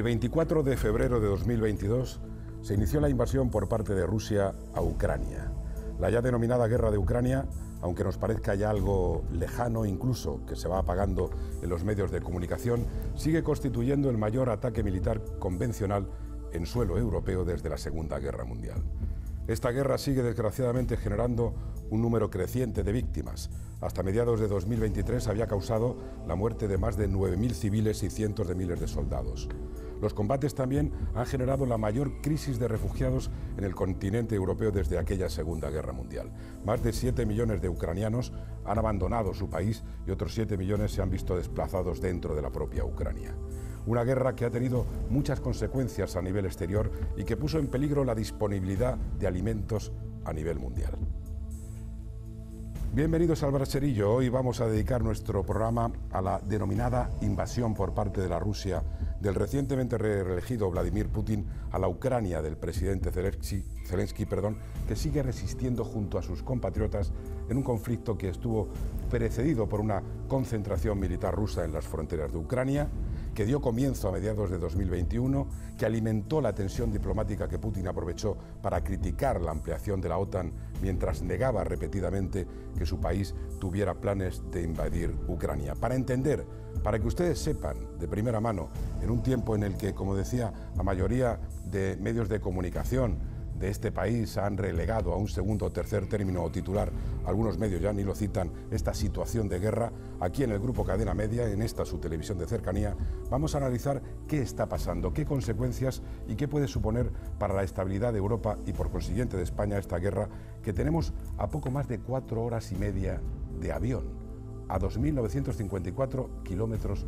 El 24 de febrero de 2022 se inició la invasión por parte de Rusia a Ucrania. La ya denominada guerra de Ucrania, aunque nos parezca ya algo lejano incluso, que se va apagando en los medios de comunicación, sigue constituyendo el mayor ataque militar convencional en suelo europeo desde la Segunda Guerra Mundial. Esta guerra sigue desgraciadamente generando un número creciente de víctimas. Hasta mediados de 2023 había causado la muerte de más de 9.000 civiles y cientos de miles de soldados. Los combates también han generado la mayor crisis de refugiados en el continente europeo desde aquella Segunda Guerra Mundial. Más de 7 millones de ucranianos han abandonado su país y otros 7 millones se han visto desplazados dentro de la propia Ucrania. Una guerra que ha tenido muchas consecuencias a nivel exterior y que puso en peligro la disponibilidad de alimentos a nivel mundial. Bienvenidos al Bracerillo. Hoy vamos a dedicar nuestro programa a la denominada invasión por parte de la Rusia del recientemente reelegido Vladimir Putin a la Ucrania del presidente Zelensky, perdón, que sigue resistiendo junto a sus compatriotas en un conflicto que estuvo precedido por una concentración militar rusa en las fronteras de Ucrania, que dio comienzo a mediados de 2021, que alimentó la tensión diplomática que Putin aprovechó para criticar la ampliación de la OTAN mientras negaba repetidamente que su país tuviera planes de invadir Ucrania. Para entender, para que ustedes sepan de primera mano, en un tiempo en el que, como decía, la mayoría de medios de comunicación de este país han relegado a un segundo o tercer término o titular, algunos medios ya ni lo citan, esta situación de guerra, aquí en el grupo Cadena Media, en esta su televisión de cercanía, vamos a analizar qué está pasando, qué consecuencias y qué puede suponer para la estabilidad de Europa y por consiguiente de España esta guerra que tenemos a poco más de cuatro horas y media de avión, a 2.954 kilómetros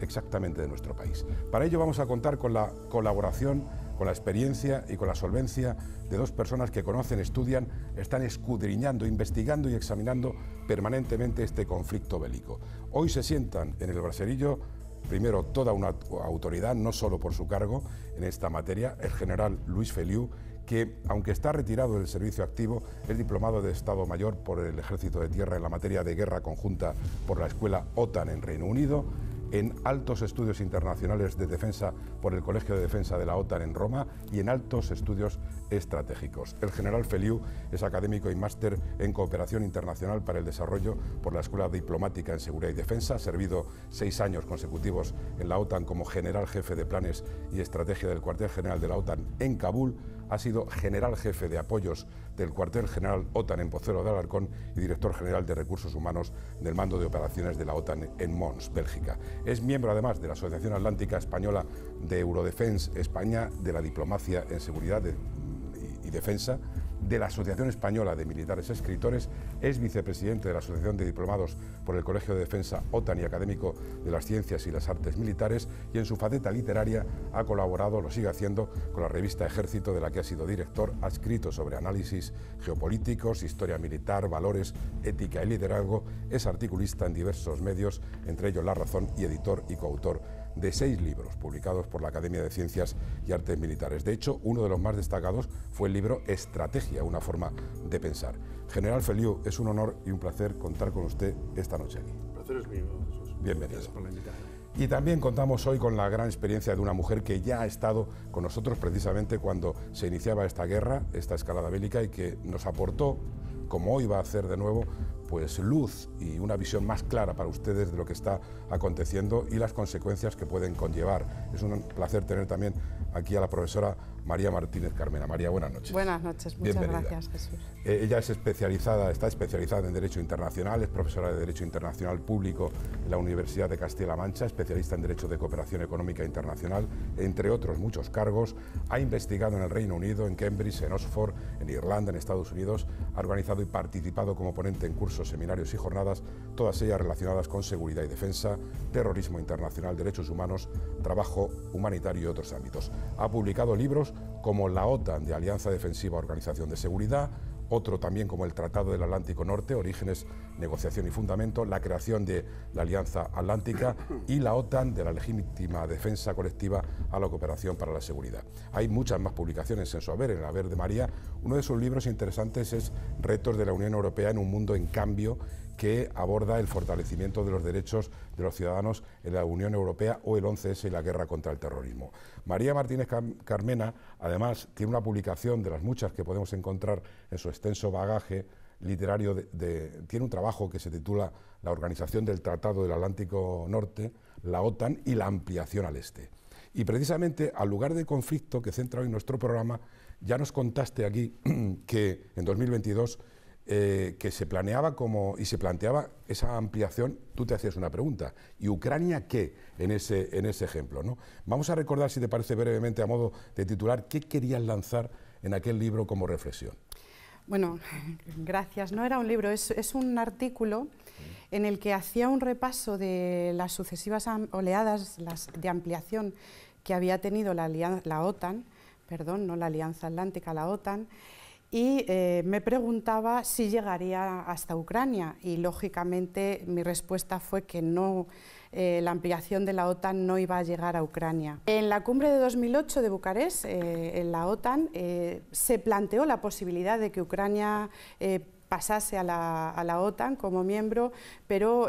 exactamente de nuestro país. Para ello vamos a contar con la colaboración con la experiencia y con la solvencia de dos personas que conocen, estudian, están escudriñando, investigando y examinando permanentemente este conflicto bélico. Hoy se sientan en el braserillo primero toda una autoridad, no solo por su cargo en esta materia, el general Luis Feliu, que aunque está retirado del servicio activo, es diplomado de Estado Mayor por el Ejército de Tierra en la materia de guerra conjunta por la escuela OTAN en Reino Unido, en altos estudios internacionales de defensa por el Colegio de Defensa de la OTAN en Roma y en altos estudios estratégicos. El general Feliu es académico y máster en cooperación internacional para el desarrollo por la Escuela Diplomática en Seguridad y Defensa, ha servido seis años consecutivos en la OTAN como general jefe de planes y estrategia del cuartel general de la OTAN en Kabul, ha sido general jefe de apoyos del cuartel general OTAN en Pozuelo de Alarcón y director general de Recursos Humanos del Mando de Operaciones de la OTAN en Mons, Bélgica. Es miembro además de la Asociación Atlántica Española de Eurodefense España, de la Diplomacia en Seguridad y Defensa de la Asociación Española de Militares Escritores, es vicepresidente de la Asociación de Diplomados por el Colegio de Defensa OTAN y académico de las Ciencias y las Artes Militares y en su faceta literaria ha colaborado, lo sigue haciendo, con la revista Ejército de la que ha sido director, ha escrito sobre análisis geopolíticos, historia militar, valores, ética y liderazgo, es articulista en diversos medios, entre ellos La Razón y editor y coautor de seis libros publicados por la Academia de Ciencias y Artes Militares. De hecho, uno de los más destacados fue el libro Estrategia, una forma de pensar. General Feliu, es un honor y un placer contar con usted esta noche aquí. placer es mío, Bienvenido. la Y también contamos hoy con la gran experiencia de una mujer que ya ha estado con nosotros precisamente cuando se iniciaba esta guerra, esta escalada bélica y que nos aportó, como hoy va a hacer de nuevo, pues, luz y una visión más clara para ustedes de lo que está aconteciendo y las consecuencias que pueden conllevar. Es un placer tener también aquí a la profesora María Martínez Carmena. María, buenas noches. Buenas noches, muchas gracias, Jesús. Eh, ella es especializada, está especializada en Derecho Internacional, es profesora de Derecho Internacional Público en la Universidad de Castilla-La Mancha, especialista en Derecho de Cooperación Económica Internacional, entre otros muchos cargos. Ha investigado en el Reino Unido, en Cambridge, en Oxford, en Irlanda, en Estados Unidos, ha organizado y participado como ponente en cursos, seminarios y jornadas, todas ellas relacionadas con seguridad y defensa, terrorismo internacional, derechos humanos, trabajo humanitario y otros ámbitos. Ha publicado libros como la OTAN de Alianza Defensiva Organización de Seguridad, otro también como el Tratado del Atlántico Norte, Orígenes, Negociación y Fundamento, la creación de la Alianza Atlántica y la OTAN de la Legítima Defensa Colectiva a la Cooperación para la Seguridad. Hay muchas más publicaciones en su haber, en la haber de María. Uno de sus libros interesantes es Retos de la Unión Europea en un mundo en cambio, que aborda el fortalecimiento de los derechos de los ciudadanos en la Unión Europea o el 11S y la guerra contra el terrorismo. María Martínez Carmena, además, tiene una publicación de las muchas que podemos encontrar en su extenso bagaje literario. tiene un trabajo que se titula La Organización del Tratado del Atlántico Norte, la OTAN y la ampliación al este. Y precisamente al lugar de conflicto que centra hoy nuestro programa, ya nos contaste aquí que en 2022 eh, que se planeaba como y se planteaba esa ampliación, tú te hacías una pregunta. ¿Y Ucrania qué en ese, en ese ejemplo? Vamos a recordar, si te parece brevemente, a modo de titular, qué querías lanzar en aquel libro como reflexión. Bueno, gracias. No era un libro, es, un artículo en el que hacía un repaso de las sucesivas oleadas de ampliación que había tenido la, la OTAN, perdón, no la Alianza Atlántica, la OTAN, y eh, me preguntaba si llegaría hasta Ucrania y lógicamente mi respuesta fue que no, eh, la ampliación de la OTAN no iba a llegar a Ucrania. En la cumbre de 2008 de Bucarest, eh, en la OTAN, se planteó la posibilidad de que Ucrania pasase a la, OTAN como miembro, pero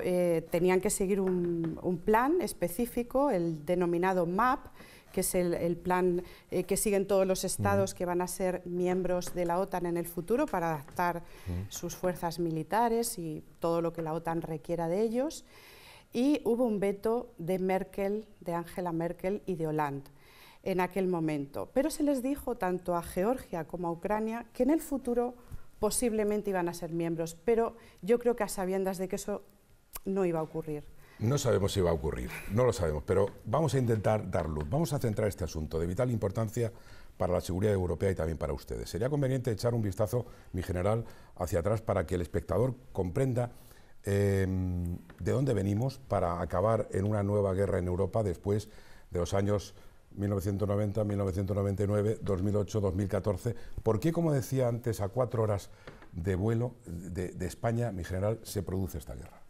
tenían que seguir un plan específico, el denominado MAP, que es el, plan eh, que siguen todos los estados que van a ser miembros de la OTAN en el futuro para adaptar sus fuerzas militares y todo lo que la OTAN requiera de ellos. Y hubo un veto de Merkel, de Angela Merkel y de Hollande en aquel momento. Pero se les dijo tanto a Georgia como a Ucrania que en el futuro posiblemente iban a ser miembros, pero yo creo que a sabiendas de que eso no iba a ocurrir. No sabemos si va a ocurrir, no lo sabemos, pero vamos a intentar dar luz. Vamos a centrar este asunto de vital importancia para la seguridad europea y también para ustedes. Sería conveniente echar un vistazo, mi general, hacia atrás para que el espectador comprenda em, de dónde venimos para acabar en una nueva guerra en Europa después de los años 1990, 1999, 2008, 2014. ¿Por qué, como decía antes, a cuatro horas de vuelo de España, mi general, se produce esta guerra?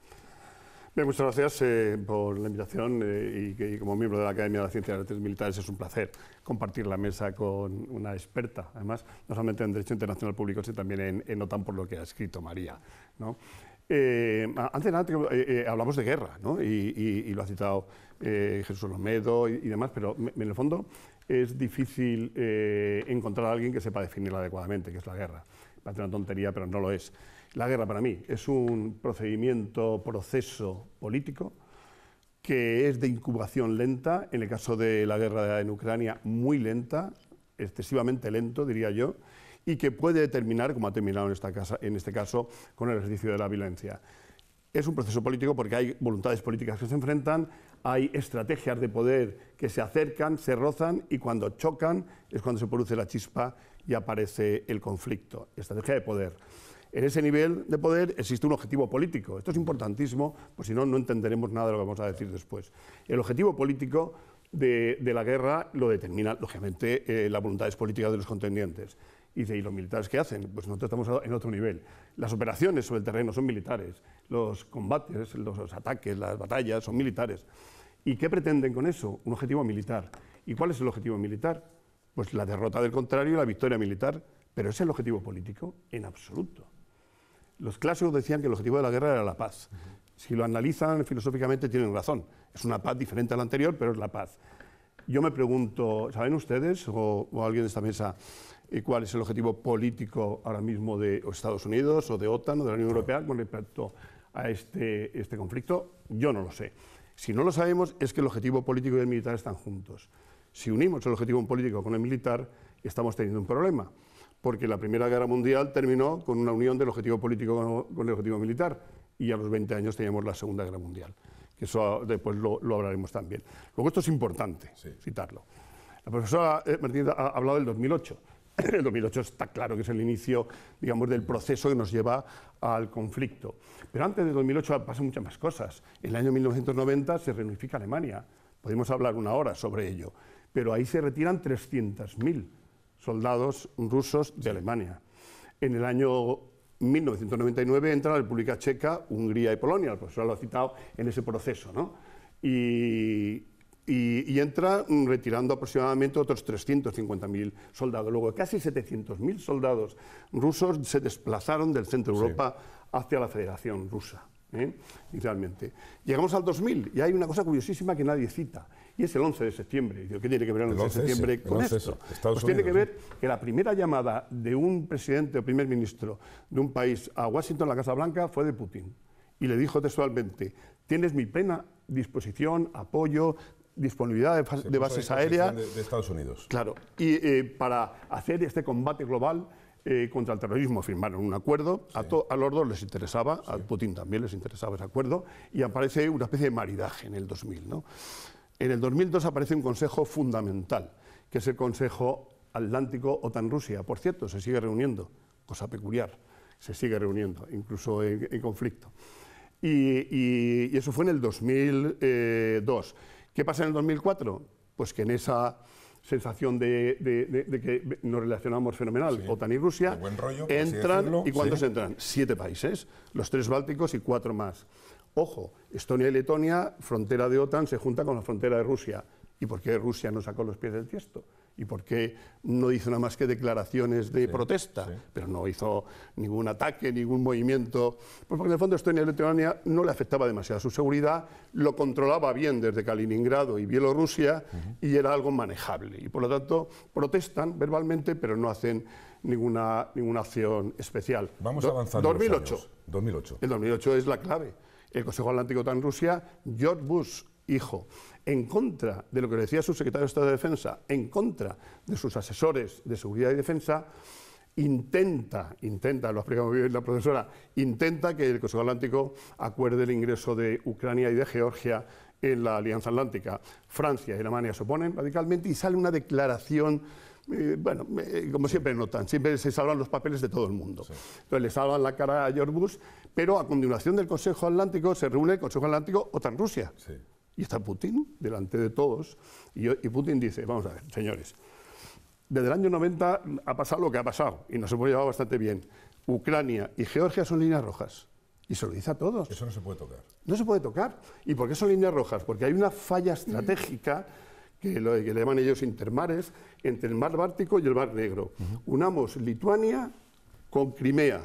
muchas gracias eh, por la invitación eh, y, como miembro de la Academia de Ciencias y Artes Militares es un placer compartir la mesa con una experta, además, no solamente en Derecho Internacional Público, sino también en, OTAN por lo que ha escrito María. Eh, antes de nada, hablamos de guerra, y, lo ha citado Jesús Lomedo y, demás, pero en el fondo es difícil encontrar a alguien que sepa definirla adecuadamente, que es la guerra. Parece una tontería, pero no lo es. La guerra para mí es un procedimiento, proceso político que es de incubación lenta, en el caso de la guerra en Ucrania muy lenta, excesivamente lento diría yo, y que puede terminar, como ha terminado en, en este caso, con el ejercicio de la violencia. Es un proceso político porque hay voluntades políticas que se enfrentan, hay estrategias de poder que se acercan, se rozan y cuando chocan es cuando se produce la chispa y aparece el conflicto. Estrategia de poder en ese nivel de poder existe un objetivo político. Esto es importantísimo, pues si no, no entenderemos nada de lo que vamos a decir después. El objetivo político de, la guerra lo determina, lógicamente, eh, la las voluntades políticas de los contendientes. Y dice, ¿y los militares qué hacen? Pues nosotros estamos en otro nivel. Las operaciones sobre el terreno son militares, los combates, los ataques, las batallas son militares. ¿Y qué pretenden con eso? Un objetivo militar. ¿Y cuál es el objetivo militar? Pues la derrota del contrario la victoria militar. Pero es el objetivo político en absoluto. Los clásicos decían que el objetivo de la guerra era la paz. Si lo analizan filosóficamente tienen razón. Es una paz diferente a la anterior, pero es la paz. Yo me pregunto, ¿saben ustedes o, alguien de esta mesa eh, cuál es el objetivo político ahora mismo de Estados Unidos o de OTAN o de la Unión Europea con respecto a este, este conflicto? Yo no lo sé. Si no lo sabemos es que el objetivo político y el militar están juntos. Si unimos el objetivo político con el militar, estamos teniendo un problema porque la Primera Guerra Mundial terminó con una unión del objetivo político con el objetivo militar y a los 20 años teníamos la Segunda Guerra Mundial. Que eso después lo, hablaremos también. Luego esto es importante citarlo. La profesora eh, Martínez ha hablado del 2008. El 2008 está claro que es el inicio, digamos, del proceso que nos lleva al conflicto. Pero antes de 2008 pasan muchas más cosas. En el año 1990 se reunifica Alemania. Podemos hablar una hora sobre ello. Pero ahí se retiran 300.000 soldados rusos de Alemania. En el año 1999 entra la República Checa, Hungría y Polonia, el profesor lo ha citado en ese proceso, ¿no? Y, entra mm, retirando aproximadamente otros 350.000 soldados. Luego, casi 700.000 soldados rusos se desplazaron del centro de Europa hacia la Federación Rusa, ¿eh? inicialmente. Llegamos al 2000 y hay una cosa curiosísima que nadie cita es el 11 de septiembre. ¿Qué tiene que ver el 11 de septiembre con esto? pues tiene que ver que la primera llamada de un presidente o primer ministro de un país a Washington, la Casa Blanca, fue de Putin. Y le dijo textualmente, tienes mi plena disposición, apoyo, disponibilidad de, bases aéreas. De, Estados Unidos. Claro, y eh, para hacer este combate global eh, contra el terrorismo firmaron un acuerdo, a, los dos les interesaba, a Putin también les interesaba ese acuerdo, y aparece una especie de maridaje en el 2000. ¿no? En el 2002 aparece un consejo fundamental, que es el Consejo Atlántico OTAN-Rusia. Por cierto, se sigue reuniendo, cosa peculiar, se sigue reuniendo, incluso en, conflicto. Y, eso fue en el 2002. ¿Qué pasa en el 2004? Pues que en esa sensación de, que nos relacionamos fenomenal, OTAN y Rusia, entran, ¿y cuántos entran? Siete países, los tres bálticos y cuatro más. Ojo, Estonia y Letonia, frontera de OTAN, se junta con la frontera de Rusia. ¿Y por qué Rusia no sacó los pies del tiesto? ¿Y por qué no hizo nada más que declaraciones de protesta? Pero no hizo ningún ataque, ningún movimiento. Pues porque en el fondo Estonia y Letonia no le afectaba demasiado su seguridad, lo controlaba bien desde Kaliningrado y Bielorrusia y era algo manejable. Y por lo tanto protestan verbalmente, pero no hacen ninguna, ninguna acción especial. Vamos avanzando. 2008. 2008. El 2008 es la clave el Consejo Atlántico tan Rusia, George Bush, hijo, en contra de lo que decía su secretario de Estado de Defensa, en contra de sus asesores de seguridad y defensa, intenta, intenta, lo ha explicado bien la profesora, intenta que el Consejo Atlántico acuerde el ingreso de Ucrania y de Georgia en la Alianza Atlántica. Francia y Alemania se oponen radicalmente y sale una declaración bueno, como siempre notan, siempre se salvan los papeles de todo el mundo. Entonces le salvan la cara a George Bush, pero a continuación del Consejo Atlántico se reúne el Consejo Atlántico OTAN-Rusia. Y está Putin delante de todos. Y, Putin dice, vamos a ver, señores, desde el año 90 ha pasado lo que ha pasado y nos hemos llevado bastante bien. Ucrania y Georgia son líneas rojas. Y se lo dice a todos. Eso no se puede tocar. No se puede tocar. ¿Y por qué son líneas rojas? Porque hay una falla estratégica que, lo, que le llaman ellos intermares, entre el mar Báltico y el mar Negro. Unamos Lituania con Crimea,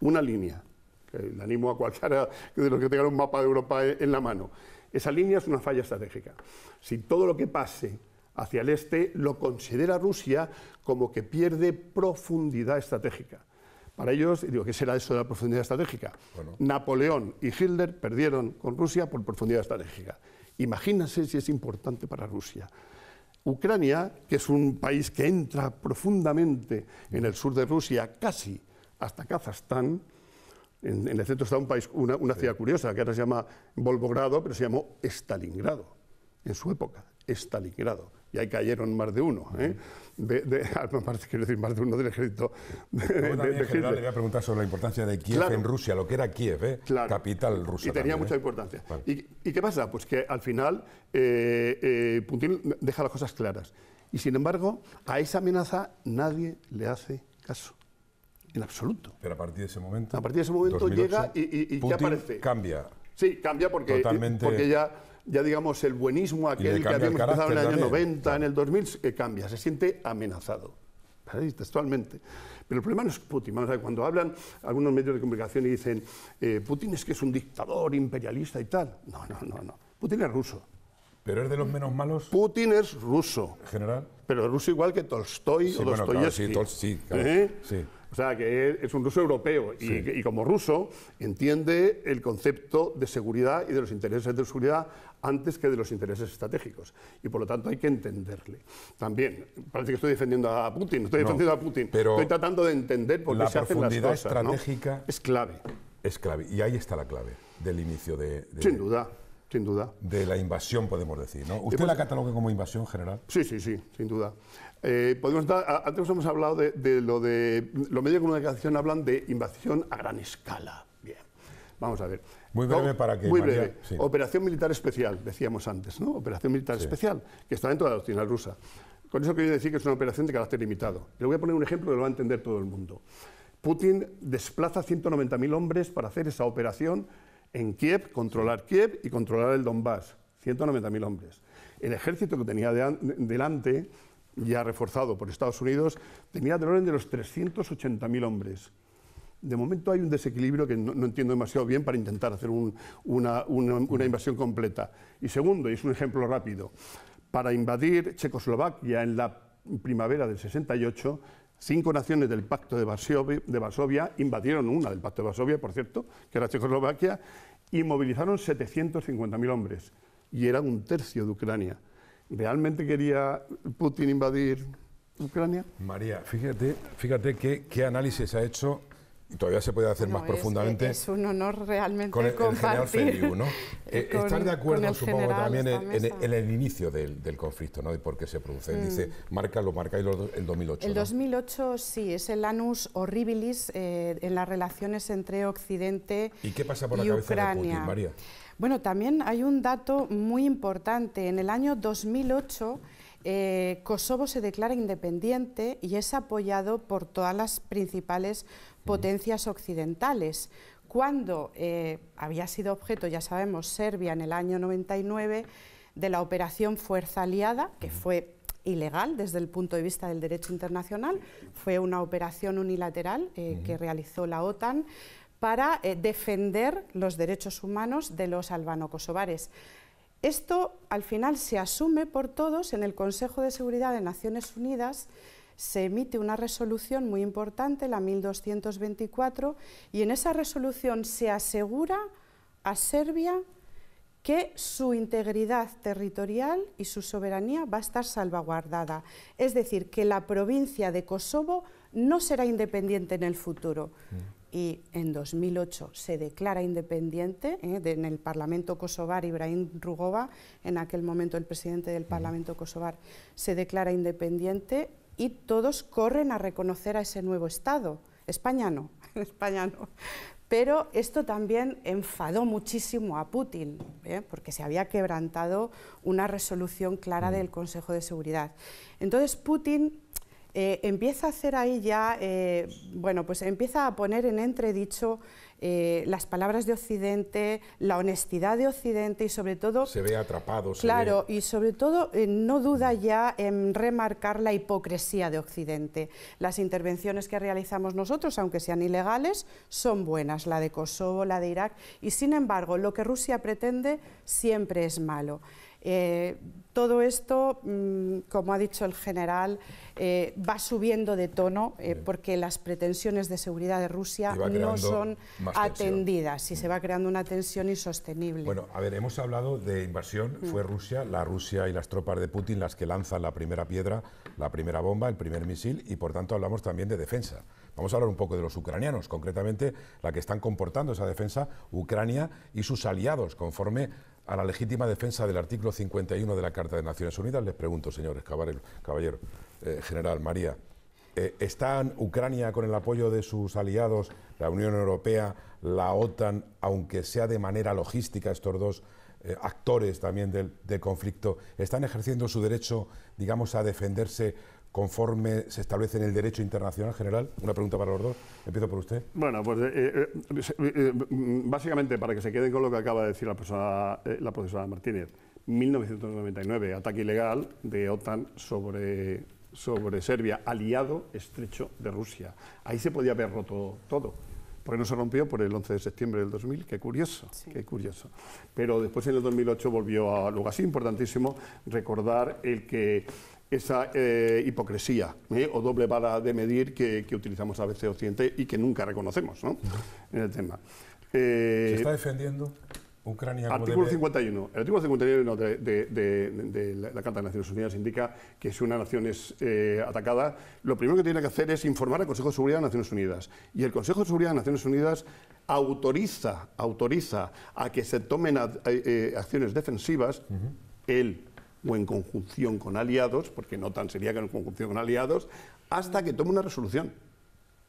una línea. Que le animo a cualquiera de los que tengan un mapa de Europa e, en la mano. Esa línea es una falla estratégica. Si todo lo que pase hacia el este lo considera Rusia como que pierde profundidad estratégica. Para ellos, digo, ¿qué será eso de la profundidad estratégica? Napoleón y Hitler perdieron con Rusia por profundidad estratégica. Imagínense si es importante para Rusia. Ucrania, que es un país que entra profundamente en el sur de Rusia, casi hasta Kazajstán, en, el centro está un país, una, ciudad curiosa, que ahora se llama Volgogrado, pero se llamó Stalingrado en su época, Stalingrado y ahí cayeron más de uno. ¿eh? De, ah, quiero decir, más de uno del ejército. le voy a preguntar sobre la importancia de Kiev en Rusia, lo que era Kiev, ¿eh? capital rusa. ¿eh? Y tenía mucha importancia. ¿Y, qué pasa? Pues que al final eh, eh, Putin deja las cosas claras. Y sin embargo, a esa amenaza nadie le hace caso. En absoluto. Pero a partir de ese momento. A partir de ese momento llega y, ya aparece. Cambia. Sí, cambia porque, Totalmente... porque ya ya digamos, el buenismo aquel que habíamos empezado en el año 90, en el 2000, que cambia, se siente amenazado, textualmente. Pero el problema no es Putin. cuando hablan algunos medios de comunicación y dicen, eh, Putin es que es un dictador imperialista y tal. No, no, no, no. Putin es ruso. ¿Pero es de los menos malos? Putin es ruso. ¿General? Pero ruso igual que Tolstoy o Dostoyevsky. sí, sí. ¿Eh? O sea, que es un ruso europeo y, como ruso entiende el concepto de seguridad y de los intereses de seguridad antes que de los intereses estratégicos. Y por lo tanto hay que entenderle. También, parece que estoy defendiendo a Putin, estoy defendiendo a Putin, pero estoy tratando de entender por qué se hacen las cosas. La ¿no? estratégica es clave. Es clave, y ahí está la clave del inicio de... Sin duda sin duda. De la invasión, podemos decir, ¿no? ¿Usted la cataloga como invasión general? Sí, sí, sí, sin duda. Eh, podemos antes hemos hablado de, de, lo de los medios de comunicación hablan de invasión a gran escala. Bien, vamos a ver. Muy breve para que. Muy breve. Operación militar especial, decíamos antes, ¿no? Operación militar especial, que está dentro de la doctrina rusa. Con eso quería decir que es una operación de carácter limitado. Le voy a poner un ejemplo que lo va a entender todo el mundo. Putin desplaza 190.000 hombres para hacer esa operación en Kiev, controlar Kiev y controlar el Donbass. 190.000 hombres. El ejército que tenía delante ya reforzado por Estados Unidos, tenía del orden de los 380.000 hombres. De momento hay un desequilibrio que no, entiendo demasiado bien para intentar hacer una, invasión completa. Y segundo, y es un ejemplo rápido, para invadir Checoslovaquia en la primavera del 68, cinco naciones del Pacto de Varsovia, de Varsovia invadieron una del Pacto de Varsovia, por cierto, que era Checoslovaquia, y movilizaron 750.000 hombres. Y era un tercio de Ucrania. ¿Realmente quería Putin invadir Ucrania? María, fíjate, fíjate qué, qué análisis ha hecho y todavía se puede hacer más profundamente. Es un honor realmente con el, compartir. El Feliu, ¿no? Eh, estar de acuerdo, supongo, también en, el inicio del, conflicto, ¿no? y por qué se produce. Mm. Dice, marca, lo marcáis el 2008. El 2008, sí, es el anus horribilis eh, en las relaciones entre Occidente y Ucrania. ¿Y qué pasa por la cabeza de Putin, María? Bueno, también hay un dato muy importante. En el año 2008 eh, Kosovo se declara independiente y es apoyado por todas las principales potencias occidentales. Cuando eh, había sido objeto, ya sabemos, Serbia en el año 99, de la operación Fuerza Aliada, que fue ilegal desde el punto de vista del derecho internacional, fue una operación unilateral eh, que realizó la OTAN para eh, defender los derechos humanos de los albano-kosovares. Esto al final se asume por todos en el Consejo de Seguridad de Naciones Unidas, se emite una resolución muy importante, la 1224, y en esa resolución se asegura a Serbia que su integridad territorial y su soberanía va a estar salvaguardada. Es decir, que la provincia de Kosovo no será independiente en el futuro. Mm y en 2008 se declara independiente ¿eh? en el Parlamento kosovar, Ibrahim Rugova, en aquel momento el presidente del Parlamento kosovar, se declara independiente y todos corren a reconocer a ese nuevo Estado. España no, España no. Pero esto también enfadó muchísimo a Putin, ¿eh? porque se había quebrantado una resolución clara del Consejo de Seguridad. Entonces Putin eh, empieza a hacer ahí ya, eh, bueno, pues empieza a poner en entredicho eh, las palabras de Occidente, la honestidad de Occidente y sobre todo... Se ve atrapado. Claro, y sobre todo no duda ya en remarcar la hipocresía de Occidente. Las intervenciones que realizamos nosotros, aunque sean ilegales, son buenas, la de Kosovo, la de Irak, y sin embargo lo que Rusia pretende siempre es malo. Eh, todo esto, mm, como ha dicho el general, eh, va subiendo de tono eh, porque las pretensiones de seguridad de Rusia no son atendidas y se mm. va creando una tensión insostenible. Bueno, a ver, hemos hablado de invasión, mm. fue Rusia, la Rusia y las tropas de Putin las que lanzan la primera piedra, la primera bomba, el primer misil y por tanto hablamos también de defensa. Vamos a hablar un poco de los ucranianos, concretamente la que están comportando esa defensa, Ucrania y sus aliados, conforme a la legítima defensa del artículo 51 de la Carta de Naciones Unidas. Les pregunto, señores, caballero, caballero eh, general María, eh, ¿están Ucrania con el apoyo de sus aliados, la Unión Europea, la OTAN, aunque sea de manera logística estos dos eh, actores también del conflicto, están ejerciendo su derecho, digamos, a defenderse conforme se establece en el derecho internacional general? Una pregunta para los dos. Empiezo por usted. Bueno, pues eh, eh, eh, mm, básicamente, para que se quede con lo que acaba de decir la, la profesora Martínez, 1999, ataque ilegal de OTAN sobre, sobre Serbia, aliado estrecho de Rusia. Ahí se podía haber roto todo. Porque no se rompió por el 11 de septiembre del 2000, qué curioso, qué curioso. Pero después en el 2008 volvió a lugar así importantísimo, recordar el que esa eh, hipocresía ¿eh? o doble vara de medir que, utilizamos a veces Occidente y que nunca reconocemos ¿no? en el tema. ¿Se eh, está defendiendo Ucrania artículo 51. El artículo 51 de, de, la Carta de Naciones Unidas indica que si una nación es atacada, lo primero que tiene que hacer es informar al Consejo de Seguridad de Naciones Unidas. Y el Consejo de Seguridad de Naciones Unidas autoriza, autoriza a que se tomen acciones defensivas. el o en conjunción con aliados, porque no tan sería que en conjunción con aliados, hasta que tome una resolución.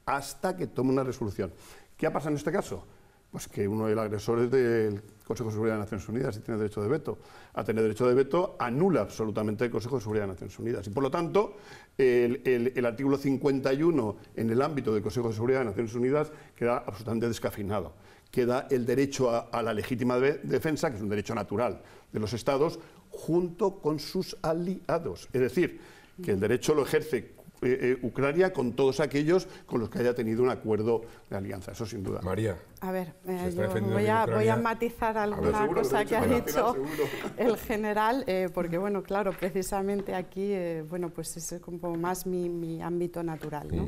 Hasta que tome una resolución. ¿Qué ha pasado en este caso? Pues que uno de los agresores del Consejo de Seguridad de Naciones Unidas, si tiene derecho de veto, a tener derecho de veto, anula absolutamente el Consejo de Seguridad de Naciones Unidas. Y por lo tanto, el, artículo 51 en el ámbito del Consejo de Seguridad de Naciones Unidas queda absolutamente descafinado. Queda el derecho a, la legítima defensa, que es un derecho natural de los Estados, junto con sus aliados. Es decir, que el derecho lo ejerce eh, eh, Ucrania con todos aquellos con los que haya tenido un acuerdo de alianza, eso sin duda. María. A ver, eh, yo voy a, matizar alguna cosa que ha dicho el general, porque bueno, claro, precisamente aquí, bueno, pues es como más mi, ámbito natural, ¿no?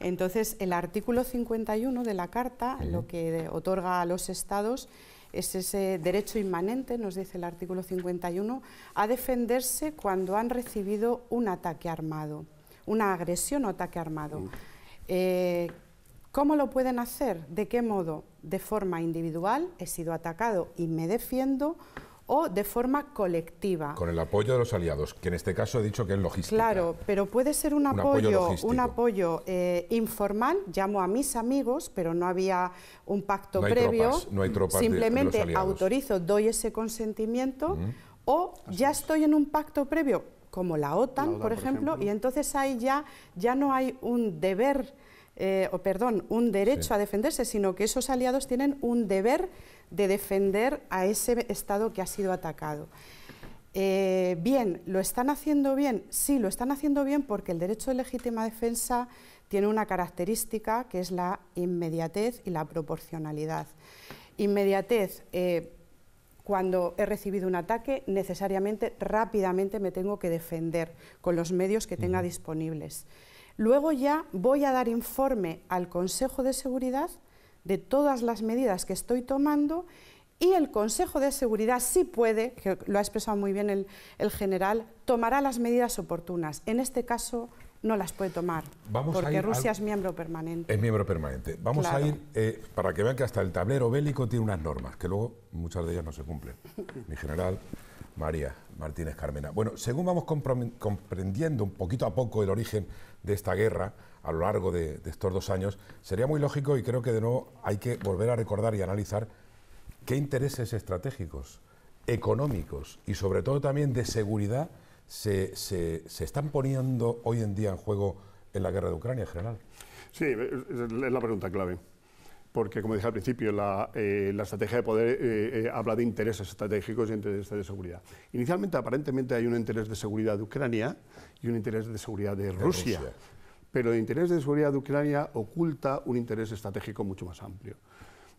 Entonces, el artículo 51 de la Carta lo que otorga a los estados es ese derecho inmanente, nos dice el artículo 51, a defenderse cuando han recibido un ataque armado, una agresión o ataque armado. Eh, ¿Cómo lo pueden hacer? ¿De qué modo? De forma individual, he sido atacado y me defiendo, o de forma colectiva. Con el apoyo de los aliados, que en este caso he dicho que es logística. Claro, pero puede ser un, apoyo, un apoyo eh, informal. Llamo a mis amigos, pero no había un pacto previo. Simplemente autorizo, doy ese consentimiento. Mm. O ya estoy en un pacto previo, como la OTAN, por, ejemplo, y entonces ahí ya, ya no hay un deber, eh, o perdón, un derecho a defenderse, sino que esos aliados tienen un deber de defender a ese Estado que ha sido atacado. Eh, bien, ¿lo están haciendo bien? Sí, lo están haciendo bien porque el derecho de legítima defensa tiene una característica que es la inmediatez y la proporcionalidad. Inmediatez, eh, cuando he recibido un ataque, necesariamente, rápidamente me tengo que defender con los medios que tenga disponibles. Luego ya voy a dar informe al Consejo de Seguridad de todas las medidas que estoy tomando y el Consejo de Seguridad sí puede, que lo ha expresado muy bien el, general, tomará las medidas oportunas. En este caso no las puede tomar, Vamos porque Rusia es miembro permanente. Es miembro permanente. Vamos a ir, eh, para que vean que hasta el tablero bélico tiene unas normas, que luego muchas de ellas no se cumplen. Mi general, María Martínez Carmena. Bueno, según vamos comprendiendo un poquito a poco el origen de esta guerra, a lo largo de, estos dos años, sería muy lógico y creo que de nuevo hay que volver a recordar y analizar qué intereses estratégicos, económicos y sobre todo también de seguridad se, están poniendo hoy en día en juego en la guerra de Ucrania, en general. Sí, es la pregunta clave porque, como dije al principio, la, eh, estrategia de poder eh, eh, habla de intereses estratégicos y intereses de seguridad. Inicialmente, aparentemente, hay un interés de seguridad de Ucrania y un interés de seguridad de, Rusia pero el interés de seguridad de Ucrania oculta un interés estratégico mucho más amplio.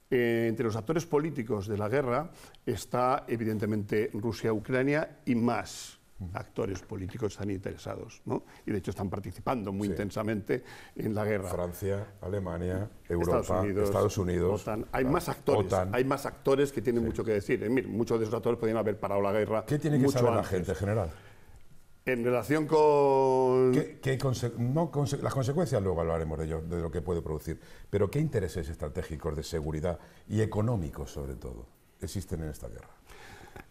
Eh, entre los actores políticos de la guerra está evidentemente Rusia-Ucrania y más actores políticos están interesados, Y de hecho están participando muy intensamente en la guerra. Francia, Alemania, Europa, Estados Unidos, Hay más actores, hay más actores que tienen mucho que decir. Eh, muchos de esos actores podrían haber parado la guerra. ¿Qué tiene que mucho saber la gente general? En relación con... las consecuencias luego hablaremos de ello, de lo que puede producir, pero ¿qué intereses estratégicos de seguridad y económicos sobre todo existen en esta guerra?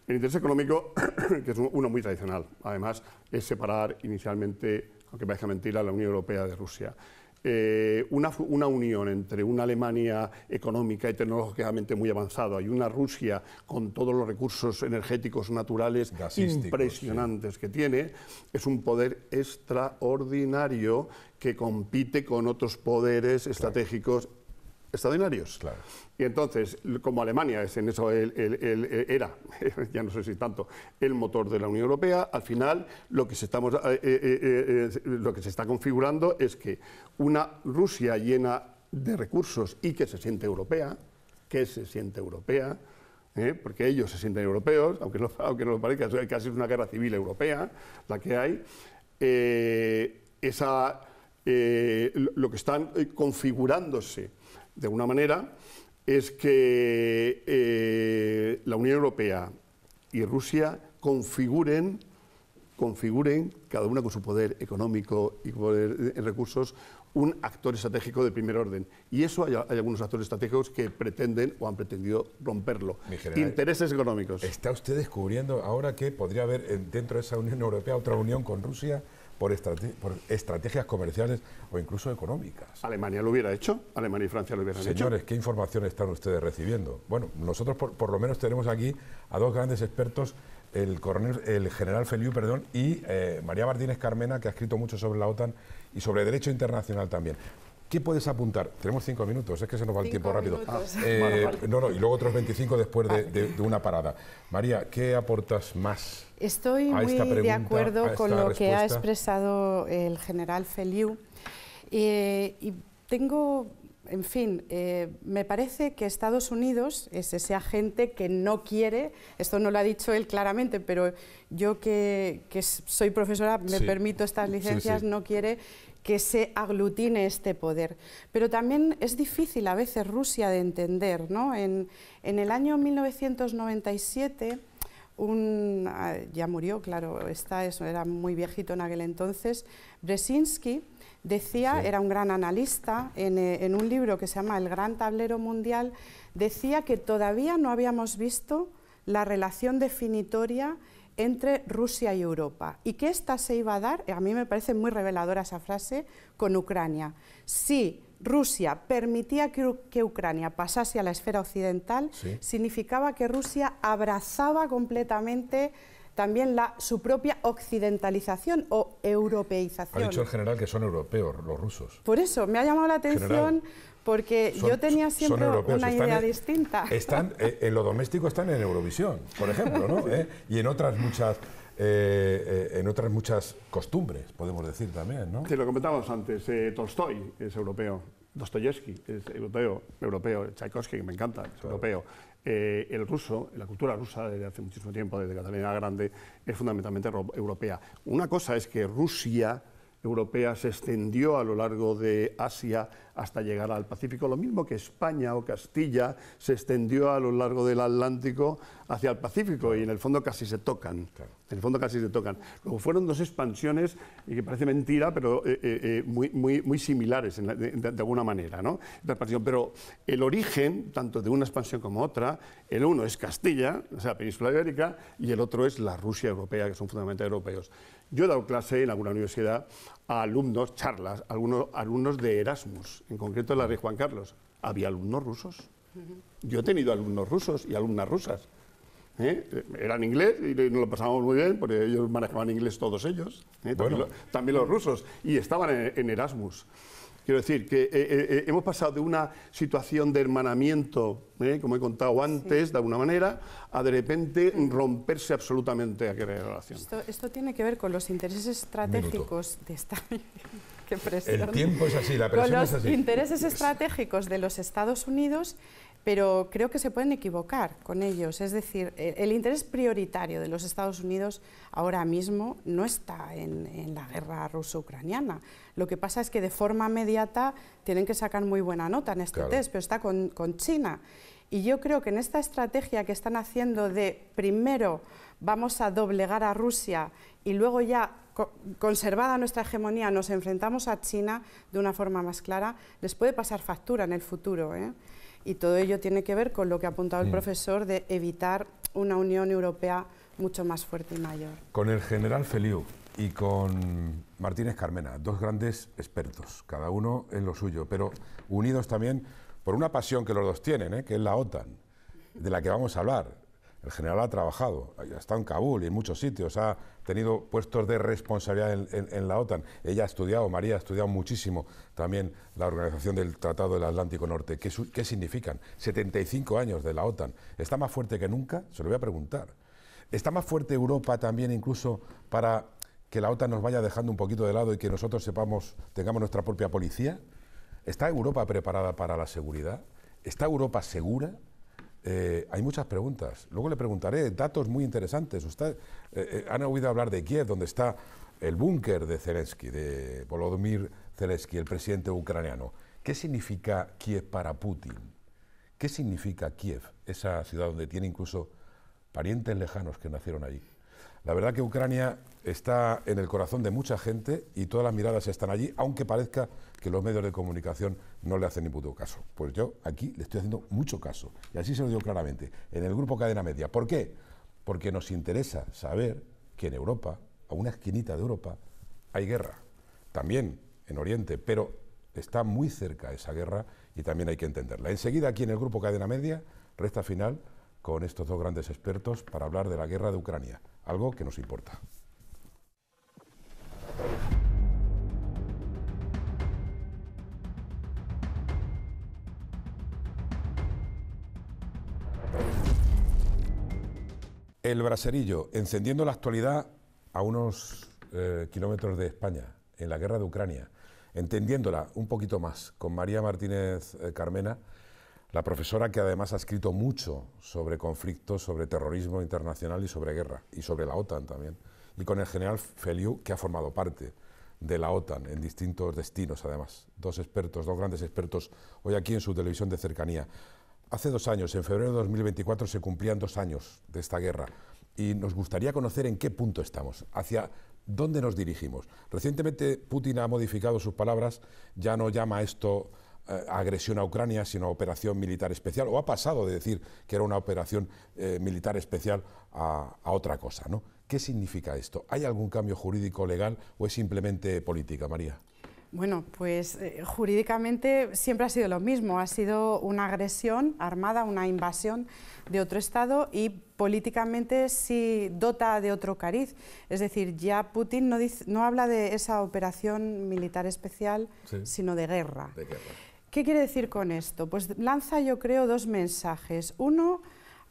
El interés económico, que es uno muy tradicional, además, es separar inicialmente, aunque parezca mentira, la Unión Europea de Rusia. Eh, una, una, unión entre una Alemania económica y tecnológicamente muy avanzada y una Rusia con todos los recursos energéticos naturales impresionantes que tiene, es un poder extraordinario que compite con otros poderes estratégicos Estadionarios. Claro. Y entonces, como Alemania es en eso era, ya no sé si tanto, el motor de la Unión Europea, al final lo que, se estamos, eh, eh, eh, lo que se está configurando es que una Rusia llena de recursos y que se siente europea, que se siente europea, porque ellos se sienten europeos, aunque no, aunque no lo parezca, casi es una guerra civil europea la que hay, esa, lo que están configurándose de una manera, es que eh, la Unión Europea y Rusia configuren, configuren, cada una con su poder económico y poder en recursos, un actor estratégico de primer orden. Y eso hay, algunos actores estratégicos que pretenden o han pretendido romperlo. Intereses económicos. ¿Está usted descubriendo ahora que podría haber eh, dentro de esa Unión Europea otra unión con Rusia? por, por, estrategias comerciales o incluso económicas. Alemania lo hubiera hecho, Alemania y Francia lo hubieran hecho. Señores, ¿qué información están ustedes recibiendo? Bueno, nosotros por, lo menos tenemos aquí a dos grandes expertos, el, coronel, el general Feliu perdón, y eh, María Martínez Carmena, que ha escrito mucho sobre la OTAN y sobre derecho internacional también. ¿Qué puedes apuntar? Tenemos cinco minutos, es que se nos va el tiempo rápido. Ah, ah, eh, no, no, y luego otros 25 después de una parada. María, ¿qué aportas más? Estoy muy de acuerdo con lo que ha expresado el general Feliu. Eh, y tengo, en fin, eh, me parece que Estados Unidos es ese agente que no quiere, esto no lo ha dicho él claramente, pero yo que, soy profesora me permito estas licencias, no quiere que se aglutine este poder. Pero también es difícil a veces Rusia de entender. ¿no? en el año 1997 un, ah, ya murió, claro, está, eso, era muy viejito en aquel entonces, Bresinski decía, era un gran analista, eh, en, un libro que se llama El Gran Tablero Mundial, decía que todavía no habíamos visto la relación definitoria entre Rusia y Europa y que ésta se iba a dar, a mí me parece muy reveladora esa frase, con Ucrania. sí Rusia permitía que, Ucrania pasase a la esfera occidental, significaba que Rusia abrazaba completamente también la, su propia occidentalización o europeización. Ha dicho en general que son europeos los rusos. Por eso, me ha llamado la atención porque yo tenía siempre una idea distinta. Están, eh, en lo doméstico están en Eurovisión, por ejemplo, ¿no? ¿Eh? Y en otras muchas eh, eh, en otras muchas costumbres, podemos decir también, ¿no? Sí, lo comentábamos antes, eh, Tolstoy es europeo, Dostoyevsky es europeo, europeo Tchaikovsky, que me encanta, es europeo. el ruso, la cultura rusa desde hace muchísimo tiempo, desde Catalina Grande, es fundamentalmente europea. Una cosa es que Rusia europea se extendió a lo largo de Asia hasta llegar al Pacífico, lo mismo que España o Castilla se extendió a lo largo del Atlántico hacia el Pacífico y en el fondo casi se tocan. En el fondo casi se tocan. Luego fueron dos expansiones, y que parece mentira, pero eh, eh, eh, muy, muy, muy, similares de, alguna manera. ¿no? Pero el origen, tanto de una expansión como otra, el uno es Castilla, o sea, península ibérica, y el otro es la Rusia europea, que son fundamentalmente europeos. Yo he dado clase en alguna universidad a alumnos, charlas, algunos alumnos de Erasmus, en concreto la de Juan Carlos. Había alumnos rusos. Yo he tenido alumnos rusos y alumnas rusas. ¿eh? eran inglés y nos lo pasábamos muy bien porque ellos manejaban inglés todos ellos, ¿eh? también, los rusos, y estaban en Erasmus. Quiero decir que eh, eh, eh, hemos pasado de una situación de hermanamiento, como he contado antes, de alguna manera, a de repente romperse absolutamente aquella relación. Esto, tiene que ver con los intereses estratégicos de esta... Los intereses estratégicos de los Estados Unidos pero creo que se pueden equivocar con ellos. Es decir, e, el interés prioritario de los Estados Unidos ahora mismo no está en, la guerra ruso-ucraniana. Lo que pasa es que de forma inmediata tienen que sacar muy buena nota en este test, pero está con, China. Y yo creo que en esta estrategia que están haciendo de primero vamos a doblegar a Rusia y luego ya conservada nuestra hegemonía, nos enfrentamos a China de una forma más clara, les puede pasar factura en el futuro. ¿eh? Y todo ello tiene que ver con lo que ha apuntado el profesor de evitar una Unión Europea mucho más fuerte y mayor. Con el general Feliu y con Martínez Carmena, dos grandes expertos, cada uno en lo suyo, pero unidos también por una pasión que los dos tienen, ¿eh? que es la OTAN, de la que vamos a hablar. El general ha trabajado, ha estado en Kabul y en muchos sitios, ha tenido puestos de responsabilidad en, la OTAN. Ella ha estudiado, María ha estudiado muchísimo también la organización del Tratado del Atlántico Norte. ¿Qué, significan? 75 años de la OTAN. ¿Está más fuerte que nunca? Se lo voy a preguntar. ¿Está más fuerte Europa también incluso para que la OTAN nos vaya dejando un poquito de lado y que nosotros sepamos, tengamos nuestra propia policía? ¿Está Europa preparada para la seguridad? ¿Está Europa segura? Eh, hay muchas preguntas. Luego le preguntaré datos muy interesantes. Usted, ha eh, eh, han oído hablar de Kiev, donde está el búnker de Zelensky, de Volodymyr Zelensky, el presidente ucraniano. ¿Qué significa Kiev para Putin? ¿Qué significa Kiev, esa ciudad donde tiene incluso parientes lejanos que nacieron allí? La verdad que Ucrania está en el corazón de mucha gente y todas las miradas están allí, aunque parezca que los medios de comunicación no le hacen ni puto caso. Pues yo aquí le estoy haciendo mucho caso, y así se lo digo claramente, en el grupo Cadena Media. ¿Por qué? Porque nos interesa saber que en Europa, a una esquinita de Europa, hay guerra. También en Oriente, pero está muy cerca esa guerra y también hay que entenderla. Enseguida aquí en el grupo Cadena Media, resta final, con estos dos grandes expertos para hablar de la guerra de Ucrania algo que nos importa. El braserillo, encendiendo la actualidad a unos eh, kilómetros de España, en la guerra de Ucrania, entendiéndola un poquito más con María Martínez eh, Carmena la profesora que además ha escrito mucho sobre conflictos, sobre terrorismo internacional y sobre guerra, y sobre la OTAN también, y con el general Feliu, que ha formado parte de la OTAN en distintos destinos, además. Dos expertos, dos grandes expertos, hoy aquí en su televisión de cercanía. Hace dos años, en febrero de 2024, se cumplían dos años de esta guerra y nos gustaría conocer en qué punto estamos, hacia dónde nos dirigimos. Recientemente Putin ha modificado sus palabras, ya no llama esto eh, agresión a Ucrania, sino operación militar especial, o ha pasado de decir que era una operación eh, militar especial a, otra cosa. ¿no? ¿Qué significa esto? ¿Hay algún cambio jurídico legal o es simplemente política, María? Bueno, pues eh, jurídicamente siempre ha sido lo mismo, ha sido una agresión armada, una invasión de otro Estado y políticamente sí dota de otro cariz. Es decir, ya Putin no, dice, no habla de esa operación militar especial, sino de guerra. De guerra. ¿Qué quiere decir con esto? Pues lanza, yo creo, dos mensajes. Uno,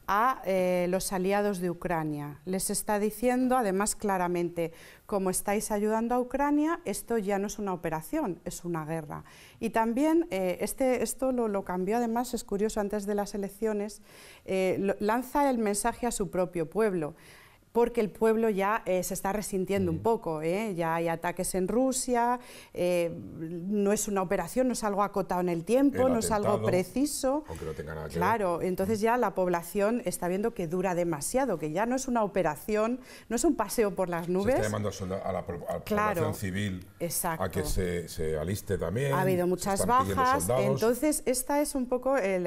a eh, los aliados de Ucrania. Les está diciendo, además, claramente, como estáis ayudando a Ucrania, esto ya no es una operación, es una guerra. Y también, eh, este, esto lo, cambió, además, es curioso, antes de las elecciones, eh, lanza el mensaje a su propio pueblo porque el pueblo ya eh, se está resintiendo un poco. ¿eh? Ya hay ataques en Rusia, eh, no es una operación, no es algo acotado en el tiempo, no es algo preciso. Aunque claro, entonces ya la población está viendo que dura demasiado, que ya no es una operación, no es un paseo por las nubes. está llamando a la, población civil a que se, aliste también. Ha habido muchas bajas, entonces esta es un poco el,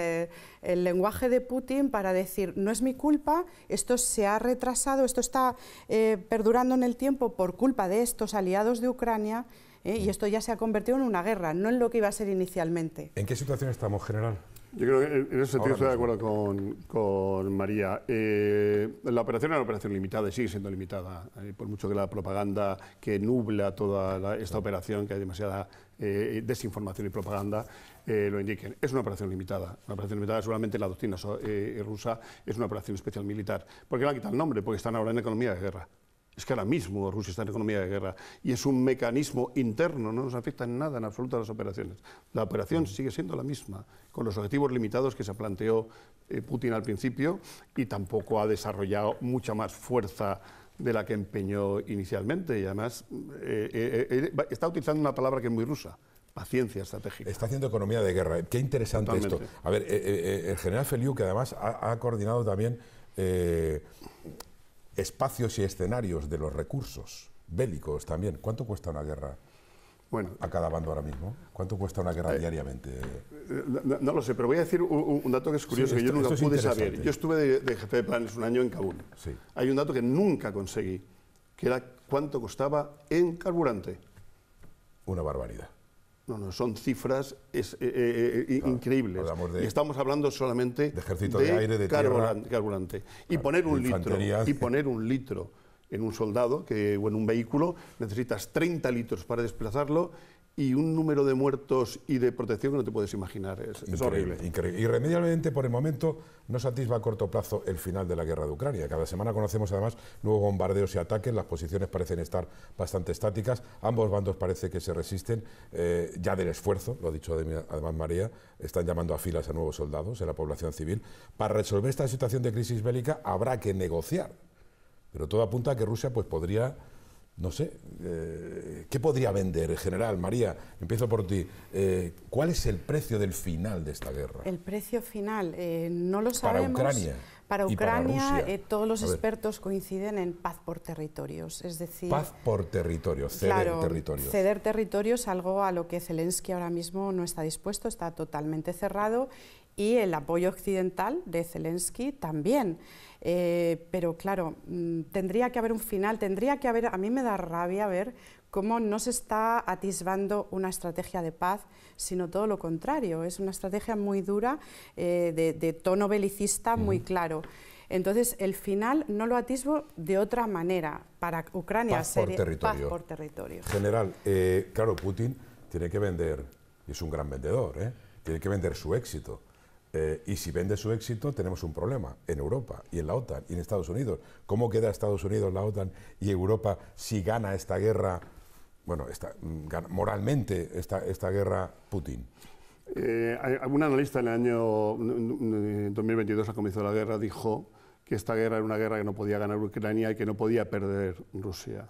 el lenguaje de Putin para decir, no es mi culpa, esto se ha retrasado, esto está eh, perdurando en el tiempo por culpa de estos aliados de Ucrania eh, y mm. esto ya se ha convertido en una guerra, no en lo que iba a ser inicialmente. ¿En qué situación estamos, general? Yo creo que en ese sentido estoy de acuerdo con, con María. Eh, la operación era una operación limitada y sigue siendo limitada, por mucho que la propaganda que nubla toda esta operación, que hay demasiada desinformación y propaganda, eh, lo indiquen. Es una operación limitada. Una operación limitada seguramente la doctrina eh, rusa es una operación especial militar. ¿Por qué le han quitado el nombre? Porque están ahora en economía de guerra. Es que ahora mismo Rusia está en economía de guerra y es un mecanismo interno, no nos afecta en nada en absoluto a las operaciones. La operación mm. sigue siendo la misma, con los objetivos limitados que se planteó eh, Putin al principio y tampoco ha desarrollado mucha más fuerza de la que empeñó inicialmente. Y además está utilizando una palabra que es muy rusa, paciencia estratégica. Está haciendo economía de guerra. Qué interesante esto. A ver, eh, eh, eh, el general Feliu, que además ha, coordinado también espacios y escenarios de los recursos bélicos también. ¿Cuánto cuesta una guerra? Bueno, a cada bando ahora mismo? ¿Cuánto cuesta una guerra diariamente? No, lo sé, pero voy a decir un, dato que es curioso, que yo nunca pude saber. Yo estuve de, jefe de planes un año en Kabul. Sí. Hay un dato que nunca conseguí, que era cuánto costaba en carburante. Una barbaridad. No, no, son cifras es, eh, eh, eh, increíbles. estamos hablando solamente de, ejército de, aire, de carburante. Y, poner un litro, y poner un litro en un soldado que, o en un vehículo, necesitas 30 litros para desplazarlo y un número de muertos y de protección que no te puedes imaginar. Es, horrible. Increíble. Irremediablemente, por el momento, no satisfa a corto plazo el final de la guerra de Ucrania. Cada semana conocemos además nuevos bombardeos y ataques. Las posiciones parecen estar bastante estáticas. Ambos bandos parece que se resisten eh, ya del esfuerzo, lo ha dicho además María. Están llamando a filas a nuevos soldados en la población civil. Para resolver esta situación de crisis bélica habrá que negociar. Pero todo apunta a que Rusia pues, podría no sé, eh, ¿qué podría vender? General, María, empiezo por ti. Eh, ¿Cuál es el precio del final de esta guerra? El precio final, eh, no lo sabemos. Para Ucrania. Para Ucrania, todos los expertos coinciden en paz por territorios, es decir... Paz por territorios, ceder territorios. Ceder territorios, algo a lo que Zelensky ahora mismo no está dispuesto, está totalmente cerrado, y el apoyo occidental de Zelensky también. Eh, pero claro, mm, tendría que haber un final, tendría que haber, a mí me da rabia ver cómo no se está atisbando una estrategia de paz, sino todo lo contrario, es una estrategia muy dura, eh, de, tono belicista muy claro. Entonces, el final no lo atisbo de otra manera. Para Ucrania paz por, territorio. por territorio. General, eh, claro, Putin tiene que vender, y es un gran vendedor, eh, tiene que vender su éxito. Eh, y si vende su éxito, tenemos un problema en Europa y en la OTAN y en Estados Unidos. ¿Cómo queda Estados Unidos, la OTAN y Europa si gana esta guerra, bueno, mm, moralmente, esta, esta guerra Putin? Eh, analista en el año 2022, al comienzo la guerra, dijo que esta guerra era una guerra que no podía ganar Ucrania y que no podía perder Rusia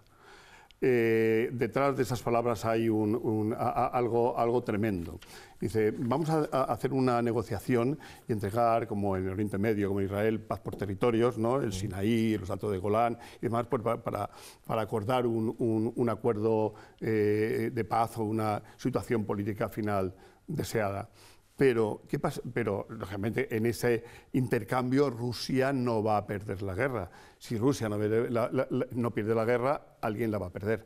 eh, detrás de esas palabras hay algo, algo tremendo. Dice, vamos a, hacer una negociación y entregar, como en el Oriente Medio, como en Israel, paz por territorios, ¿no? el Sinaí, los Altos de Golán y demás, pues, para, acordar un, acuerdo eh, de paz o una situación política final deseada. Pero, ¿qué pasa? lógicamente, en ese intercambio Rusia no va a perder la guerra. Si Rusia no, pierde la guerra, alguien la va a perder.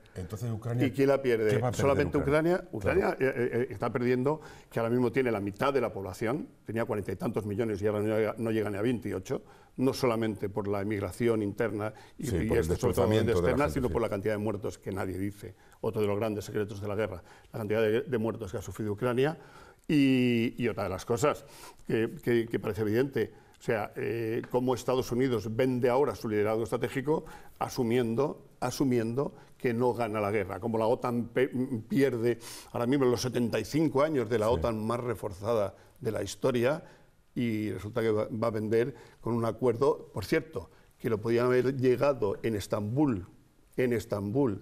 ¿Y quién la pierde? Solamente Ucrania. Ucrania, eh, eh, eh, está perdiendo, que ahora mismo tiene la mitad de la población, tenía cuarenta y tantos millones y ahora no llega, ni a 28, no solamente por la emigración interna y, externa, sino por la cantidad de muertos que nadie dice. Otro de los grandes secretos de la guerra, la cantidad de muertos que ha sufrido Ucrania y, otra de las cosas que, parece evidente, o sea, eh, cómo Estados Unidos vende ahora su liderazgo estratégico asumiendo, asumiendo que no gana la guerra, como la OTAN pierde ahora mismo los 75 años de la OTAN más reforzada de la historia y resulta que va, a vender con un acuerdo, por cierto, que lo podían haber llegado en Estambul, en Estambul,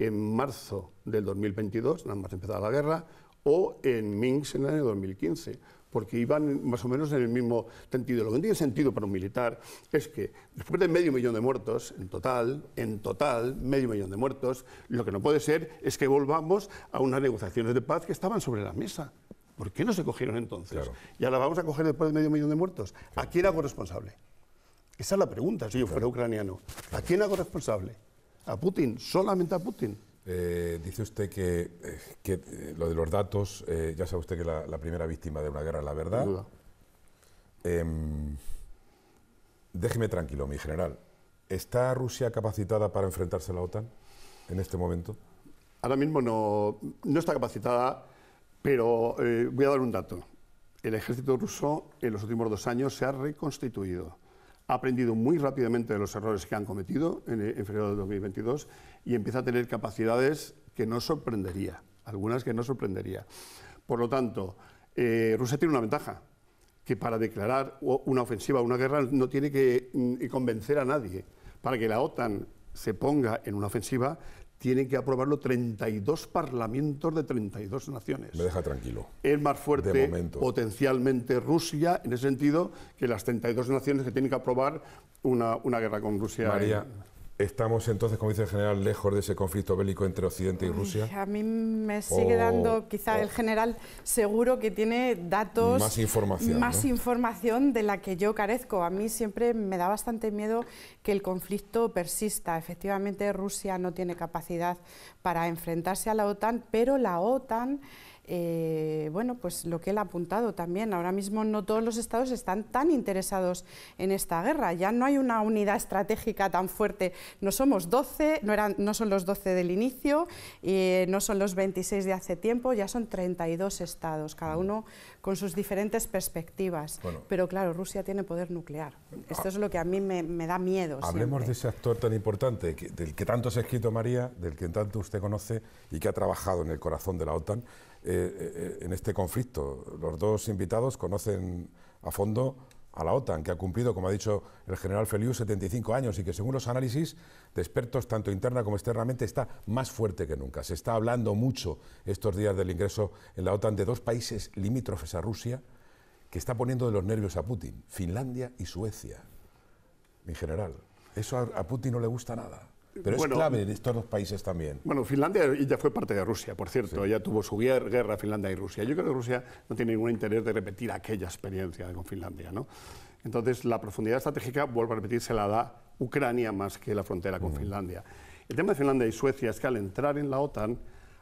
en marzo del 2022, nada más empezada la guerra, o en Minsk en el año 2015 porque iban más o menos en el mismo sentido. Lo que no tiene sentido para un militar es que después de medio millón de muertos, en total, en total, medio millón de muertos, lo que no puede ser es que volvamos a unas negociaciones de paz que estaban sobre la mesa. ¿Por qué no se cogieron entonces? Y ahora vamos a coger después de medio millón de muertos. ¿A quién hago responsable? Esa es la pregunta, si yo fuera ucraniano. ¿A quién hago responsable? ¿A Putin? ¿Solamente a Putin? Eh, dice usted que, eh, eh, lo de los datos, ya sabe usted que la, la, primera víctima de una guerra es la verdad. Em, déjeme tranquilo, mi general. ¿Está Rusia capacitada para enfrentarse a la OTAN en este momento? Ahora mismo no, no está capacitada, pero voy a dar un dato. El ejército ruso en los últimos dos años se ha reconstituido ha aprendido muy rápidamente de los errores que han cometido en, eh, febrero de 2022 y empieza a tener capacidades que no sorprendería, algunas que no sorprendería. Por lo tanto, eh, Rusia tiene una ventaja, que para declarar una ofensiva, una guerra, no tiene que mm, convencer a nadie. Para que la OTAN se ponga en una ofensiva, tienen que aprobarlo 32 parlamentos de 32 naciones. Me deja tranquilo. Es más fuerte potencialmente Rusia, en ese sentido, que las 32 naciones que tienen que aprobar una, guerra con Rusia. María, Estamos entonces, como dice el general, lejos de ese conflicto bélico entre Occidente y Rusia. a mí me sigue dando, quizá el general seguro que tiene datos. Más información. Más información de la que yo carezco. A mí siempre me da bastante miedo que el conflicto persista. Efectivamente, Rusia no tiene capacidad para enfrentarse a la OTAN, pero la OTAN eh, bueno, pues lo que él ha apuntado también. Ahora mismo no todos los estados están tan interesados en esta guerra. Ya no hay una unidad estratégica tan fuerte. No somos 12, no, son los 12 del inicio, y eh, no son los 26 de hace tiempo, ya son 32 estados, cada uno con sus diferentes perspectivas. Pero claro, Rusia tiene poder nuclear. Esto es lo que a mí me, da miedo. Hablemos de ese actor tan importante, del que tanto se ha escrito María, del que tanto usted conoce y que ha trabajado en el corazón de la OTAN. Eh, eh, en este conflicto. Los dos invitados conocen a fondo a la OTAN, que ha cumplido, como ha dicho el general Feliu, 75 años y que, según los análisis de expertos, tanto interna como externamente, está más fuerte que nunca. Se está hablando mucho estos días del ingreso en la OTAN de dos países limítrofes a Rusia que está poniendo de los nervios a Putin, Finlandia y Suecia. Mi general, eso a Putin no le gusta nada. Pero es clave en estos dos países también. Bueno, Finlandia ya fue parte de Rusia, por cierto. Ya tuvo su guerra, Finlandia y Rusia. Yo creo que Rusia no tiene ningún interés de repetir aquella experiencia con Finlandia. ¿no? Entonces, la profundidad estratégica, vuelvo a repetir, se la da Ucrania más que la frontera con Finlandia. El tema de Finlandia y Suecia es que al entrar en la OTAN,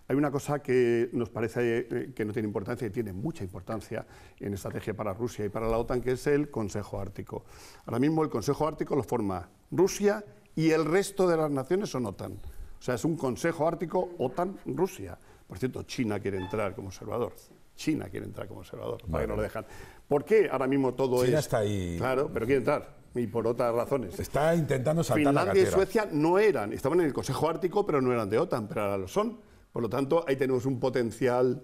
hay una cosa que nos parece eh, que no tiene importancia y tiene mucha importancia en estrategia para Rusia y para la OTAN, que es el Consejo Ártico. Ahora mismo el Consejo Ártico lo forma Rusia y el resto de las naciones son OTAN. O sea, es un Consejo Ártico OTAN-Rusia. Por cierto, China quiere entrar como observador. China quiere entrar como observador, para que no lo dejan. ¿Por qué ahora mismo todo es...? China está ahí... Claro, pero quiere entrar, y por otras razones. Está intentando saltar Finlandia y Suecia no eran, estaban en el Consejo Ártico, pero no eran de OTAN, pero ahora lo son. Por lo tanto, ahí tenemos un potencial...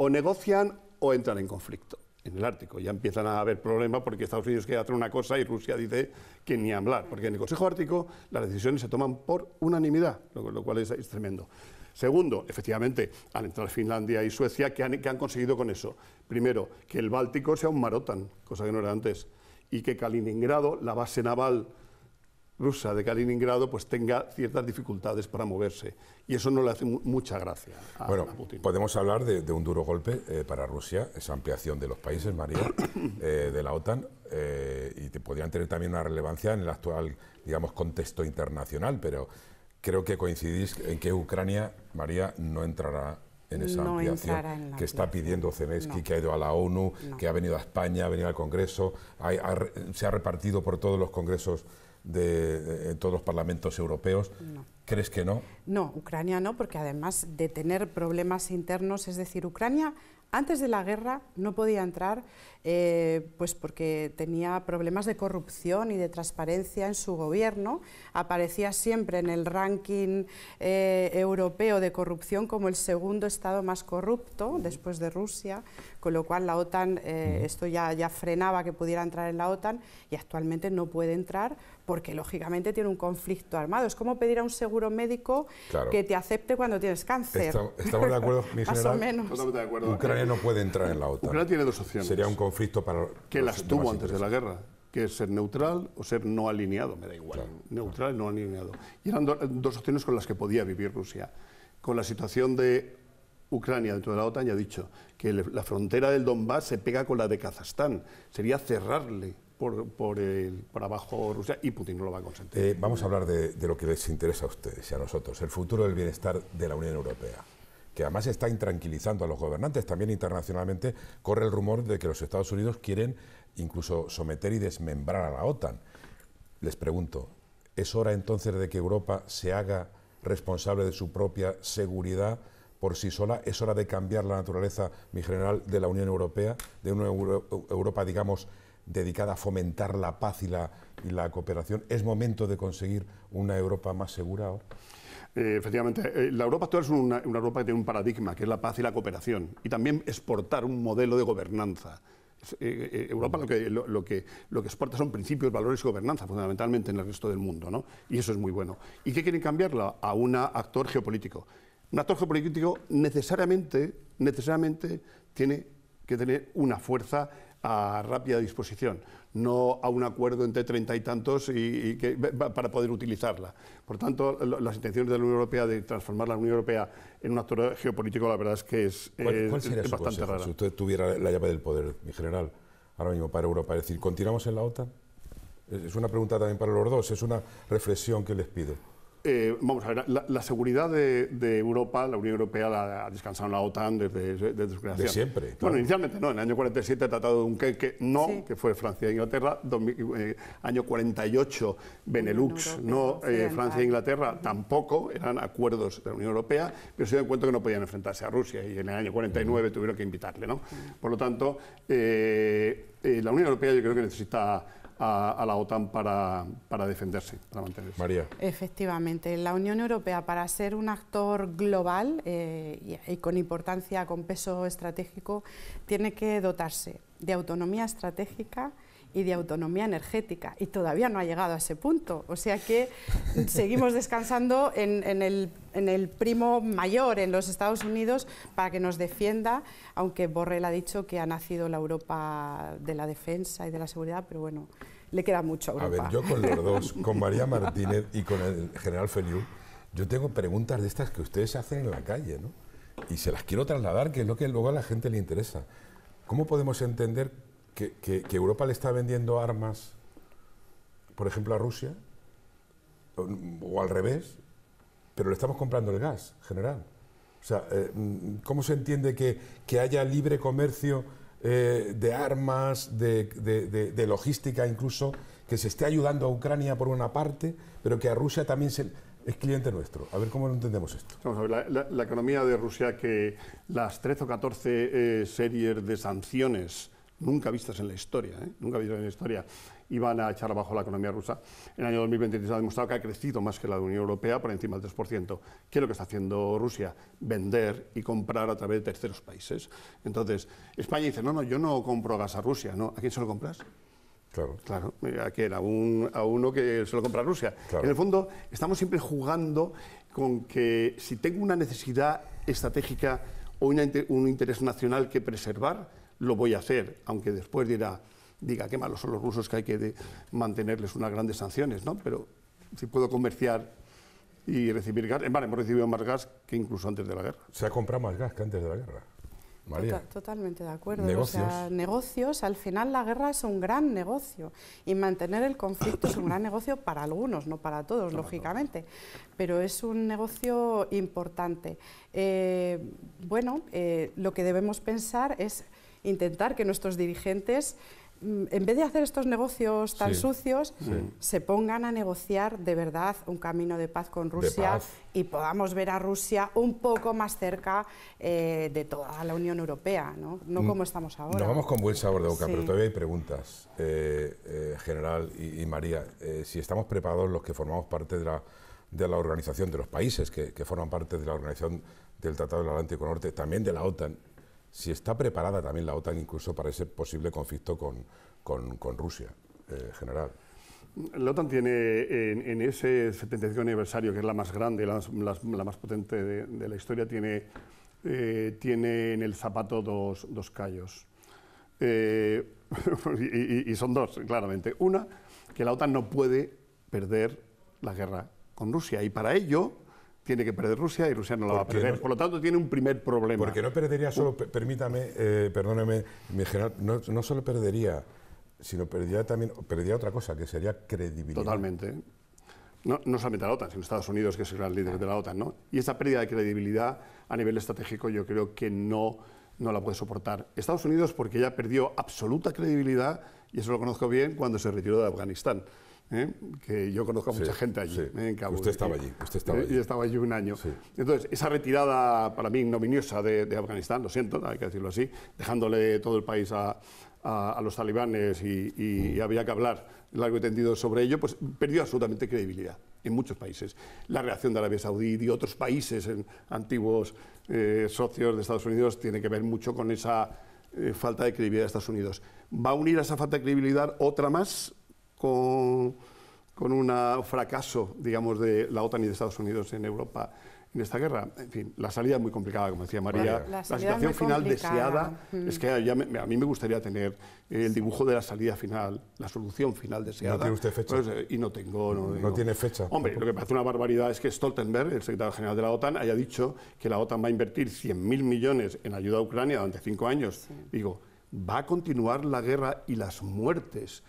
O negocian o entran en conflicto en el Ártico. Ya empiezan a haber problemas porque Estados Unidos quiere hacer una cosa y Rusia dice que ni hablar, porque en el Consejo Ártico las decisiones se toman por unanimidad, lo, cual es, tremendo. Segundo, efectivamente, han entrar Finlandia y Suecia, que han, han conseguido con eso? Primero, que el Báltico sea un marotan, cosa que no era antes, y que Kaliningrado, la base naval rusa de Kaliningrado pues tenga ciertas dificultades para moverse. Y eso no le hace mucha gracia bueno, Podemos hablar de, un duro golpe eh, para Rusia, esa ampliación de los países, María, eh, de la OTAN, eh, y te podrían tener también una relevancia en el actual, digamos, contexto internacional, pero creo que coincidís en que Ucrania, María, no entrará en esa ampliación que está pidiendo Zelensky, que ha ido a la ONU, que ha venido a España, ha venido al Congreso, se ha repartido por todos los congresos de, todos los parlamentos europeos. ¿Crees que no? No, Ucrania no, porque además de tener problemas internos, es decir, Ucrania antes de la guerra no podía entrar eh, pues porque tenía problemas de corrupción y de transparencia en su gobierno. Aparecía siempre en el ranking eh, europeo de corrupción como el segundo estado más corrupto después de Rusia, con lo cual la OTAN, eh, esto ya, ya frenaba que pudiera entrar en la OTAN y actualmente no puede entrar porque lógicamente tiene un conflicto armado. Es como pedir a un seguro médico que te acepte cuando tienes cáncer. estamos de acuerdo, mi Más o menos. Ucrania no puede entrar en la OTAN. Ucrania tiene dos opciones. Sería un conflicto para... Que las tuvo antes de la guerra que ser neutral o ser no alineado, me da igual, neutral, no alineado. Y eran dos opciones con las que podía vivir Rusia. Con la situación de Ucrania dentro de la OTAN, ya he dicho que la frontera del Donbass se pega con la de Kazajstán, sería cerrarle por, el, abajo Rusia y Putin no lo va a consentir. Eh, vamos a hablar de, lo que les interesa a ustedes y a nosotros, el futuro del bienestar de la Unión Europea, que además está intranquilizando a los gobernantes. También internacionalmente corre el rumor de que los Estados Unidos quieren incluso someter y desmembrar a la OTAN. Les pregunto, ¿es hora entonces de que Europa se haga responsable de su propia seguridad? por sí sola. Es hora de cambiar la naturaleza, mi general, de la Unión Europea, de una Europa, digamos, dedicada a fomentar la paz y la, cooperación. ¿Es momento de conseguir una Europa más segura eh, efectivamente, eh, la Europa actual es una, Europa que tiene un paradigma, que es la paz y la cooperación, y también exportar un modelo de gobernanza. Eh, Europa lo que, que, lo que exporta son principios, valores y gobernanza, fundamentalmente en el resto del mundo, Y eso es muy bueno. ¿Y qué quieren cambiarla? A un actor geopolítico. Un actor geopolítico necesariamente, necesariamente tiene que tener una fuerza a rápida disposición, no a un acuerdo entre treinta y tantos y, que, para poder utilizarla. Por tanto, las intenciones de la Unión Europea de transformar la Unión Europea en un actor geopolítico, la verdad es que es, es, bastante Si usted tuviera la llave del poder, mi general, ahora mismo para Europa, es decir, ¿continuamos en la OTAN? Es una pregunta también para los dos, es una reflexión que les pido. Eh, vamos a ver, la, seguridad de, Europa, la Unión Europea la ha descansado en la OTAN desde, desde su creación. De siempre. Bueno, inicialmente no, en el año 47 el Tratado de Dunkerque no, que fue Francia e Inglaterra, eh, año 48 Benelux, no, eh, Francia e Inglaterra tampoco, eran acuerdos de la Unión Europea, pero se dieron cuenta que no podían enfrentarse a Rusia y en el año 49 mm. tuvieron que invitarle, ¿no? Por lo tanto, la Unión Europea yo creo que necesita a, la OTAN para, para defenderse, para mantenerse. María. Efectivamente, la Unión Europea, para ser un actor global eh, y con importancia, con peso estratégico, tiene que dotarse de autonomía estratégica, y de autonomía energética. Y todavía no ha llegado a ese punto. O sea que seguimos descansando en, el, en, el, primo mayor en los Estados Unidos para que nos defienda, aunque Borrell ha dicho que ha nacido la Europa de la defensa y de la seguridad, pero bueno, le queda mucho a ver, yo con los dos, con María Martínez y con el general Feliu, yo tengo preguntas de estas que ustedes hacen en la calle, ¿no? Y se las quiero trasladar, que es lo que luego a la gente le interesa. ¿Cómo podemos entender que, Europa le está vendiendo armas, por ejemplo, a Rusia, o, al revés, pero le estamos comprando el gas general. O sea, eh, mm, ¿cómo se entiende que, que haya libre comercio eh, de armas, de, de, logística incluso, que se esté ayudando a Ucrania por una parte, pero que a Rusia también se, es cliente nuestro. A ver cómo lo entendemos esto. Vamos a ver, la, economía de Rusia, que las 13 o 14 eh, series de sanciones nunca vistas en la historia, ¿eh? nunca vistas en la historia, iban a echar abajo la economía rusa. En el año 2023 ha demostrado que ha crecido más que la Unión Europea por encima del 3%. ¿Qué es lo que está haciendo Rusia? Vender y comprar a través de terceros países. Entonces, España dice, no, no, yo no compro gas a Rusia, ¿no? ¿A quién se lo compras? Claro. Claro, eh, ¿a quién? A, uno que se lo compra a Rusia. En el fondo, estamos siempre jugando con que si tengo una necesidad estratégica o un interés nacional que preservar, lo voy a hacer, aunque después dirá, diga qué malos son los rusos que hay que mantenerles unas grandes sanciones, ¿no? Pero si puedo comerciar y recibir gas, vale, hemos recibido más gas que incluso antes de la guerra. Se ha comprado más gas que antes de la guerra. totalmente de acuerdo. Negocios. O sea, negocios, al final la guerra es un gran negocio y mantener el conflicto es un gran negocio para algunos, no para todos, lógicamente, pero es un negocio importante. Eh, bueno, eh, lo que debemos pensar es intentar que nuestros dirigentes mm, en vez de hacer estos negocios tan sucios, se pongan a negociar de verdad un camino de paz con Rusia y podamos ver a Rusia un poco más cerca eh, de toda la Unión Europea, ¿no? no mm. como estamos ahora. Nos vamos con buen sabor de boca, pero todavía hay preguntas, eh, eh, General y, María. si estamos preparados los que formamos parte de la, de la organización, de los países que forman parte de la organización del Tratado del Atlántico Norte, también de la OTAN, si está preparada también la OTAN incluso para ese posible conflicto con, con, Rusia, eh, general. La OTAN tiene en, ese 75 aniversario, que es la más grande, la, más potente de, la historia, tiene, eh, tiene en el zapato dos, callos. Eh, y, son dos, claramente. Una, que la OTAN no puede perder la guerra con Rusia. Y para ello, tiene que perder Rusia y Rusia no la va a perder. por lo tanto, tiene un primer problema. Porque no perdería solo, permítame, eh, perdóneme, mi general, no, solo perdería, sino perdería también, perdería otra cosa, que sería credibilidad. Totalmente. No, no solamente la OTAN, sino Estados Unidos, que es el gran líder de la OTAN, ¿no? Y esa pérdida de credibilidad a nivel estratégico yo creo que no, no la puede soportar. Estados Unidos porque ya perdió absoluta credibilidad, y eso lo conozco bien, cuando se retiró de Afganistán. ¿eh? que yo conozco a mucha gente allí, ¿eh? Usted estaba allí, usted estaba eh, allí. estaba allí un año. Entonces, esa retirada para mí ignominiosa de, Afganistán, lo siento, hay que decirlo así, dejándole todo el país a, los talibanes y, mm. había que hablar largo y tendido sobre ello, pues perdió absolutamente credibilidad en muchos países. La reacción de Arabia Saudí y otros países en antiguos socios de Estados Unidos tiene que ver mucho con esa falta de credibilidad de Estados Unidos. ¿Va a unir a esa falta de credibilidad otra más con, con un fracaso, digamos, de la OTAN y de Estados Unidos en Europa en esta guerra. En fin, la salida es muy complicada, como decía María. La, situación final deseada mm. es que a mí me gustaría tener el dibujo de la salida final, la solución final deseada. No tiene usted fecha. Pues, eh, y no tengo, no No tiene fecha. Hombre, lo que parece una barbaridad es que Stoltenberg, el secretario general de la OTAN, haya dicho que la OTAN va a invertir 100.000 millones en ayuda a Ucrania durante cinco años. Digo, va a continuar la guerra y las muertes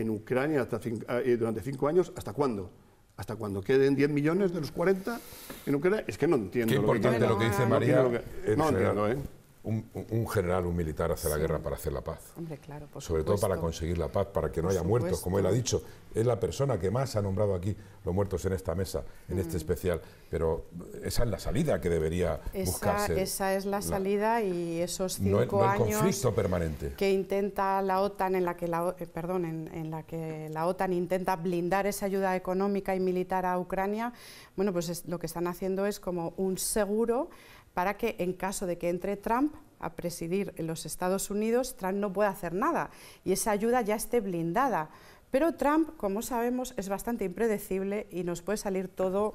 en Ucrania hasta eh, durante cinco años, ¿hasta cuándo? Hasta cuándo queden 10 millones de los 40 en Ucrania. Es que no entiendo. Qué lo importante lo que dice María. no entiendo, ¿eh? un, general, un militar hace la guerra para hacer la paz. Hombre, claro, por Sobre todo para conseguir la paz, para que no haya muertos, como él ha dicho. Es la persona que más ha nombrado aquí los muertos en esta mesa, en este especial. Pero esa es la salida que debería esa, buscarse. Esa es la salida y esos cinco no conflicto permanente. que intenta la OTAN, en la que la, eh, perdón, en, la que la OTAN intenta blindar esa ayuda económica y militar a Ucrania. Bueno, pues lo que están haciendo es como un seguro para que en caso de que entre Trump a presidir en los Estados Unidos, Trump no pueda hacer nada y esa ayuda ya esté blindada. Pero Trump, como sabemos, es bastante impredecible y nos puede salir todo...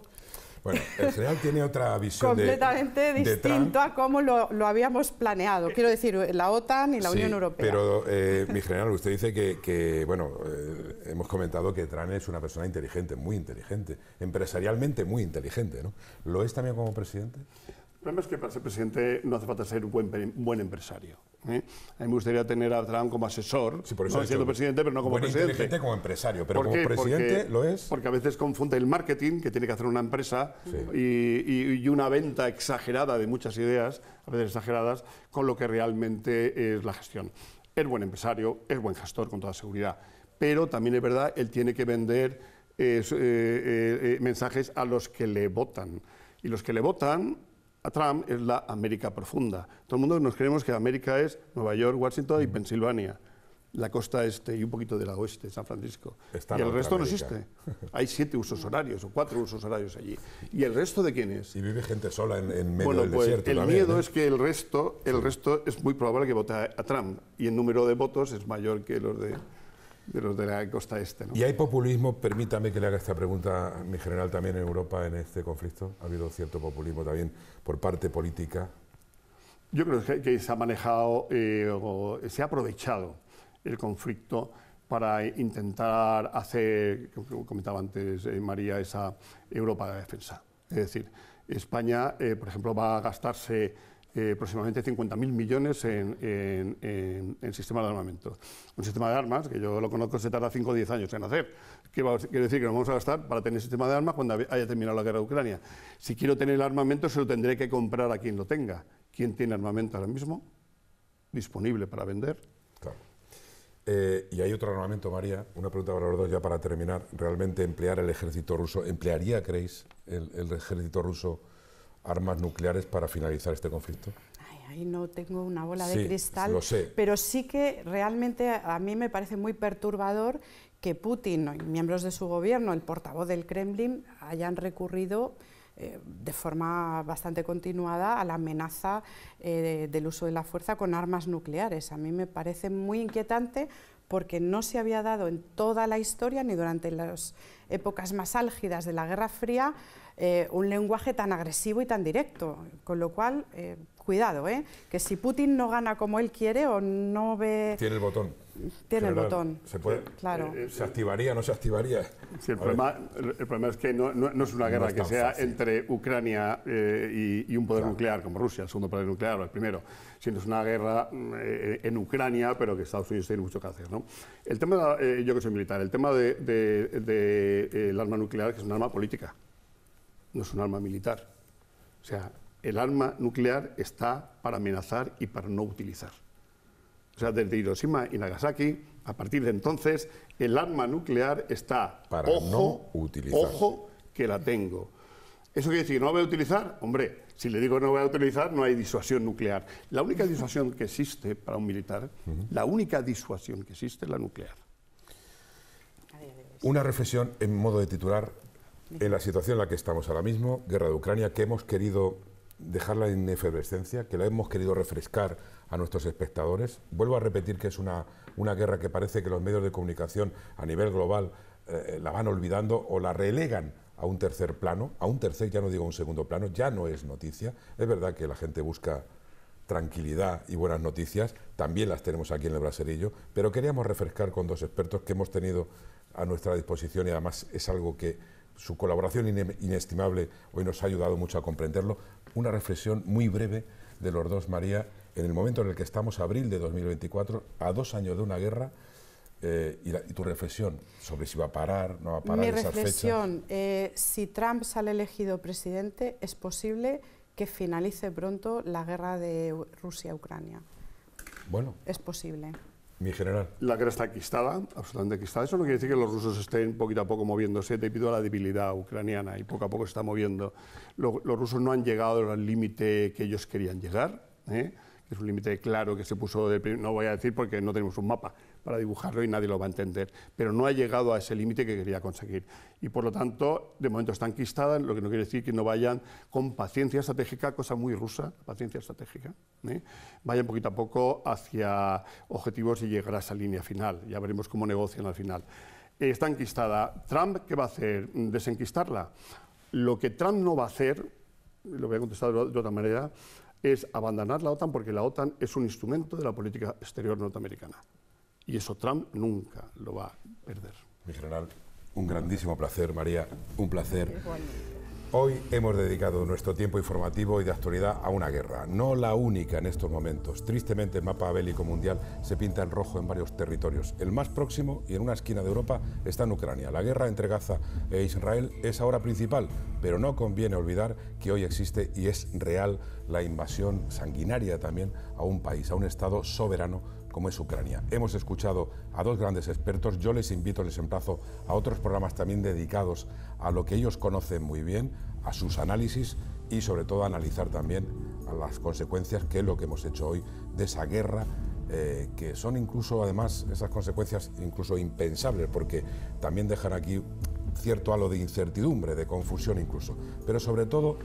Bueno, el general tiene otra visión completamente distinto a cómo lo, habíamos planeado. Quiero decir, la OTAN y la Unión Europea. Pero, eh, mi general, usted dice que, bueno, eh, hemos comentado que Trump es una persona inteligente, muy inteligente, empresarialmente muy inteligente, ¿no? ¿Lo es también como presidente? El problema es que para ser presidente no hace falta ser un buen, buen empresario. ¿eh? A mí me gustaría tener a Trump como asesor, sí, por eso no siendo presidente, pero no como buen presidente. inteligente como empresario, pero como presidente lo es. Porque a veces confunde el marketing que tiene que hacer una empresa y, una venta exagerada de muchas ideas, a veces exageradas, con lo que realmente es la gestión. Es buen empresario, es buen gestor con toda seguridad, pero también es verdad, él tiene que vender eh, eh, mensajes a los que le votan. Y los que le votan a Trump es la América profunda. Todo el mundo nos creemos que América es Nueva York, Washington y Pensilvania, la costa este y un poquito de la oeste, San Francisco. y el resto no existe. Hay siete usos horarios o cuatro usos horarios allí. ¿Y el resto de quién es? Y vive gente sola en, en bueno, pues El miedo ¿eh? es que el resto, el resto es muy probable que vote a Trump y el número de votos es mayor que los de de los de la costa este. ¿Y hay populismo? Permítame que le haga esta pregunta, mi general, también en Europa en este conflicto. ¿Ha habido cierto populismo también por parte política? Yo creo que, se ha manejado, eh, se ha aprovechado el conflicto para intentar hacer, como comentaba antes eh, María, esa Europa de defensa. Es decir, España, eh, por ejemplo, va a gastarse eh, aproximadamente 50.000 millones en, en, sistema de armamento. Un sistema de armas, que yo lo conozco, se tarda 5 o 10 años en hacer. ¿Qué quiere decir que lo vamos a gastar para tener sistema de armas cuando haya terminado la guerra de Ucrania. Si quiero tener el armamento, se lo tendré que comprar a quien lo tenga. ¿Quién tiene armamento ahora mismo? Disponible para vender. Eh, y hay otro armamento, María, una pregunta para los dos ya para terminar. ¿Realmente emplear el ejército ruso, emplearía, creéis, el, el ejército ruso? armas nucleares para finalizar este conflicto? ahí no tengo una bola de cristal, pero sí que realmente a mí me parece muy perturbador que Putin y miembros de su gobierno, el portavoz del Kremlin, hayan recurrido eh, de forma bastante continuada a la amenaza eh, del uso de la fuerza con armas nucleares. A mí me parece muy inquietante porque no se había dado en toda la historia, ni durante las épocas más álgidas de la Guerra Fría, eh, un lenguaje tan agresivo y tan directo. Con lo cual, eh, cuidado, ¿eh? que si Putin no gana como él quiere o no ve... Tiene el botón. Tiene el botón. Se puede, claro. Eh, ¿Se activaría no se activaría? Sí, el, problema, es que no, es una guerra que sea entre Ucrania y, un poder nuclear como Rusia, el segundo poder nuclear o el primero, sino es una guerra mm, en Ucrania, pero que Estados Unidos tiene mucho que hacer. ¿no? El tema, yo que soy militar, el tema del de, el arma nuclear, que es un arma política no es un arma militar. O sea, el arma nuclear está para amenazar y para no utilizar. O sea, desde Hiroshima y Nagasaki, a partir de entonces, el arma nuclear está para no utilizar. Ojo que la tengo. ¿Eso quiere decir no la voy a utilizar? Hombre, si le digo no voy a utilizar, no hay disuasión nuclear. La única disuasión que existe para un militar, la única disuasión que existe es la nuclear. Una reflexión en modo de titular en la situación en la que estamos ahora mismo, guerra de Ucrania, que hemos querido dejarla en efervescencia, que la hemos querido refrescar a nuestros espectadores. Vuelvo a repetir que es una, guerra que parece que los medios de comunicación a nivel global eh, la van olvidando o la relegan a un tercer plano, a un tercer, ya no digo un segundo plano, ya no es noticia. Es verdad que la gente busca tranquilidad y buenas noticias, también las tenemos aquí en el braserillo, pero queríamos refrescar con dos expertos que hemos tenido a nuestra disposición y además es algo que su colaboración inestimable hoy nos ha ayudado mucho a comprenderlo. Una reflexión muy breve de los dos, María, en el momento en el que estamos, abril de 2024, a dos años de una guerra, eh, y, tu reflexión sobre si va a parar, no va a parar. Mi reflexión, eh, si Trump sale elegido presidente, es posible que finalice pronto la guerra de Rusia-Ucrania. Bueno. Es posible. Mi general. La guerra está quistada, absolutamente quistada. Eso no quiere decir que los rusos estén poquito a poco moviéndose debido a la debilidad ucraniana y poco a poco se está moviendo. los rusos no han llegado al límite que ellos querían llegar, ¿eh? que es un límite claro que se puso, de, no voy a decir porque no tenemos un mapa, para dibujarlo y nadie lo va a entender. Pero no ha llegado a ese límite que quería conseguir. Y por lo tanto, de momento está enquistada, lo que no quiere decir que no vayan con paciencia estratégica, cosa muy rusa, paciencia estratégica. ¿eh? Vayan poquito a poco hacia objetivos y llegar a esa línea final. Ya veremos cómo negocian al final. Eh, está enquistada. ¿Trump qué va a hacer? ¿Desenquistarla? Lo que Trump no va a hacer, lo voy a contestar de otra manera, es abandonar la OTAN porque la OTAN es un instrumento de la política exterior norteamericana. Y eso Trump nunca lo va a perder. Mi general, un grandísimo placer, María, un placer. Hoy hemos dedicado nuestro tiempo informativo y de actualidad a una guerra, no la única en estos momentos. Tristemente el mapa bélico mundial se pinta en rojo en varios territorios. El más próximo y en una esquina de Europa está en Ucrania. La guerra entre Gaza e Israel es ahora principal, pero no conviene olvidar que hoy existe y es real la invasión sanguinaria también a un país, a un Estado soberano como es Ucrania. Hemos escuchado a dos grandes expertos, yo les invito, les emplazo a otros programas también dedicados a lo que ellos conocen muy bien, a sus análisis y sobre todo a analizar también las consecuencias que es lo que hemos hecho hoy de esa guerra eh, que son incluso además esas consecuencias incluso impensables porque también dejan aquí cierto halo de incertidumbre, de confusión incluso, pero sobre todo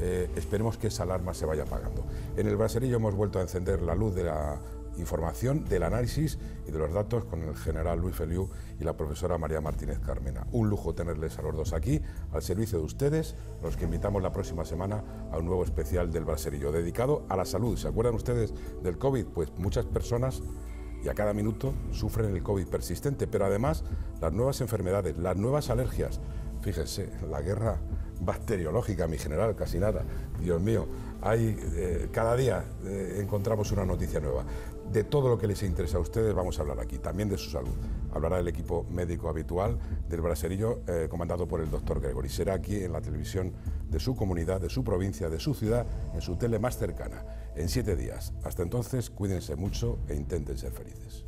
eh, esperemos que esa alarma se vaya apagando. En el braserillo hemos vuelto a encender la luz de la información del análisis y de los datos con el general Luis Feliu y la profesora María Martínez Carmena. Un lujo tenerles a los dos aquí, al servicio de ustedes, los que invitamos la próxima semana a un nuevo especial del Braserillo, dedicado a la salud. ¿Se acuerdan ustedes del COVID? Pues muchas personas y a cada minuto sufren el COVID persistente, pero además las nuevas enfermedades, las nuevas alergias. Fíjense, la guerra bacteriológica, mi general, casi nada. Dios mío, hay, eh, cada día eh, encontramos una noticia nueva. De todo lo que les interesa a ustedes vamos a hablar aquí, también de su salud. Hablará el equipo médico habitual del Braserillo, eh, comandado por el doctor Gregory. Será aquí en la televisión de su comunidad, de su provincia, de su ciudad, en su tele más cercana, en siete días. Hasta entonces, cuídense mucho e intenten ser felices.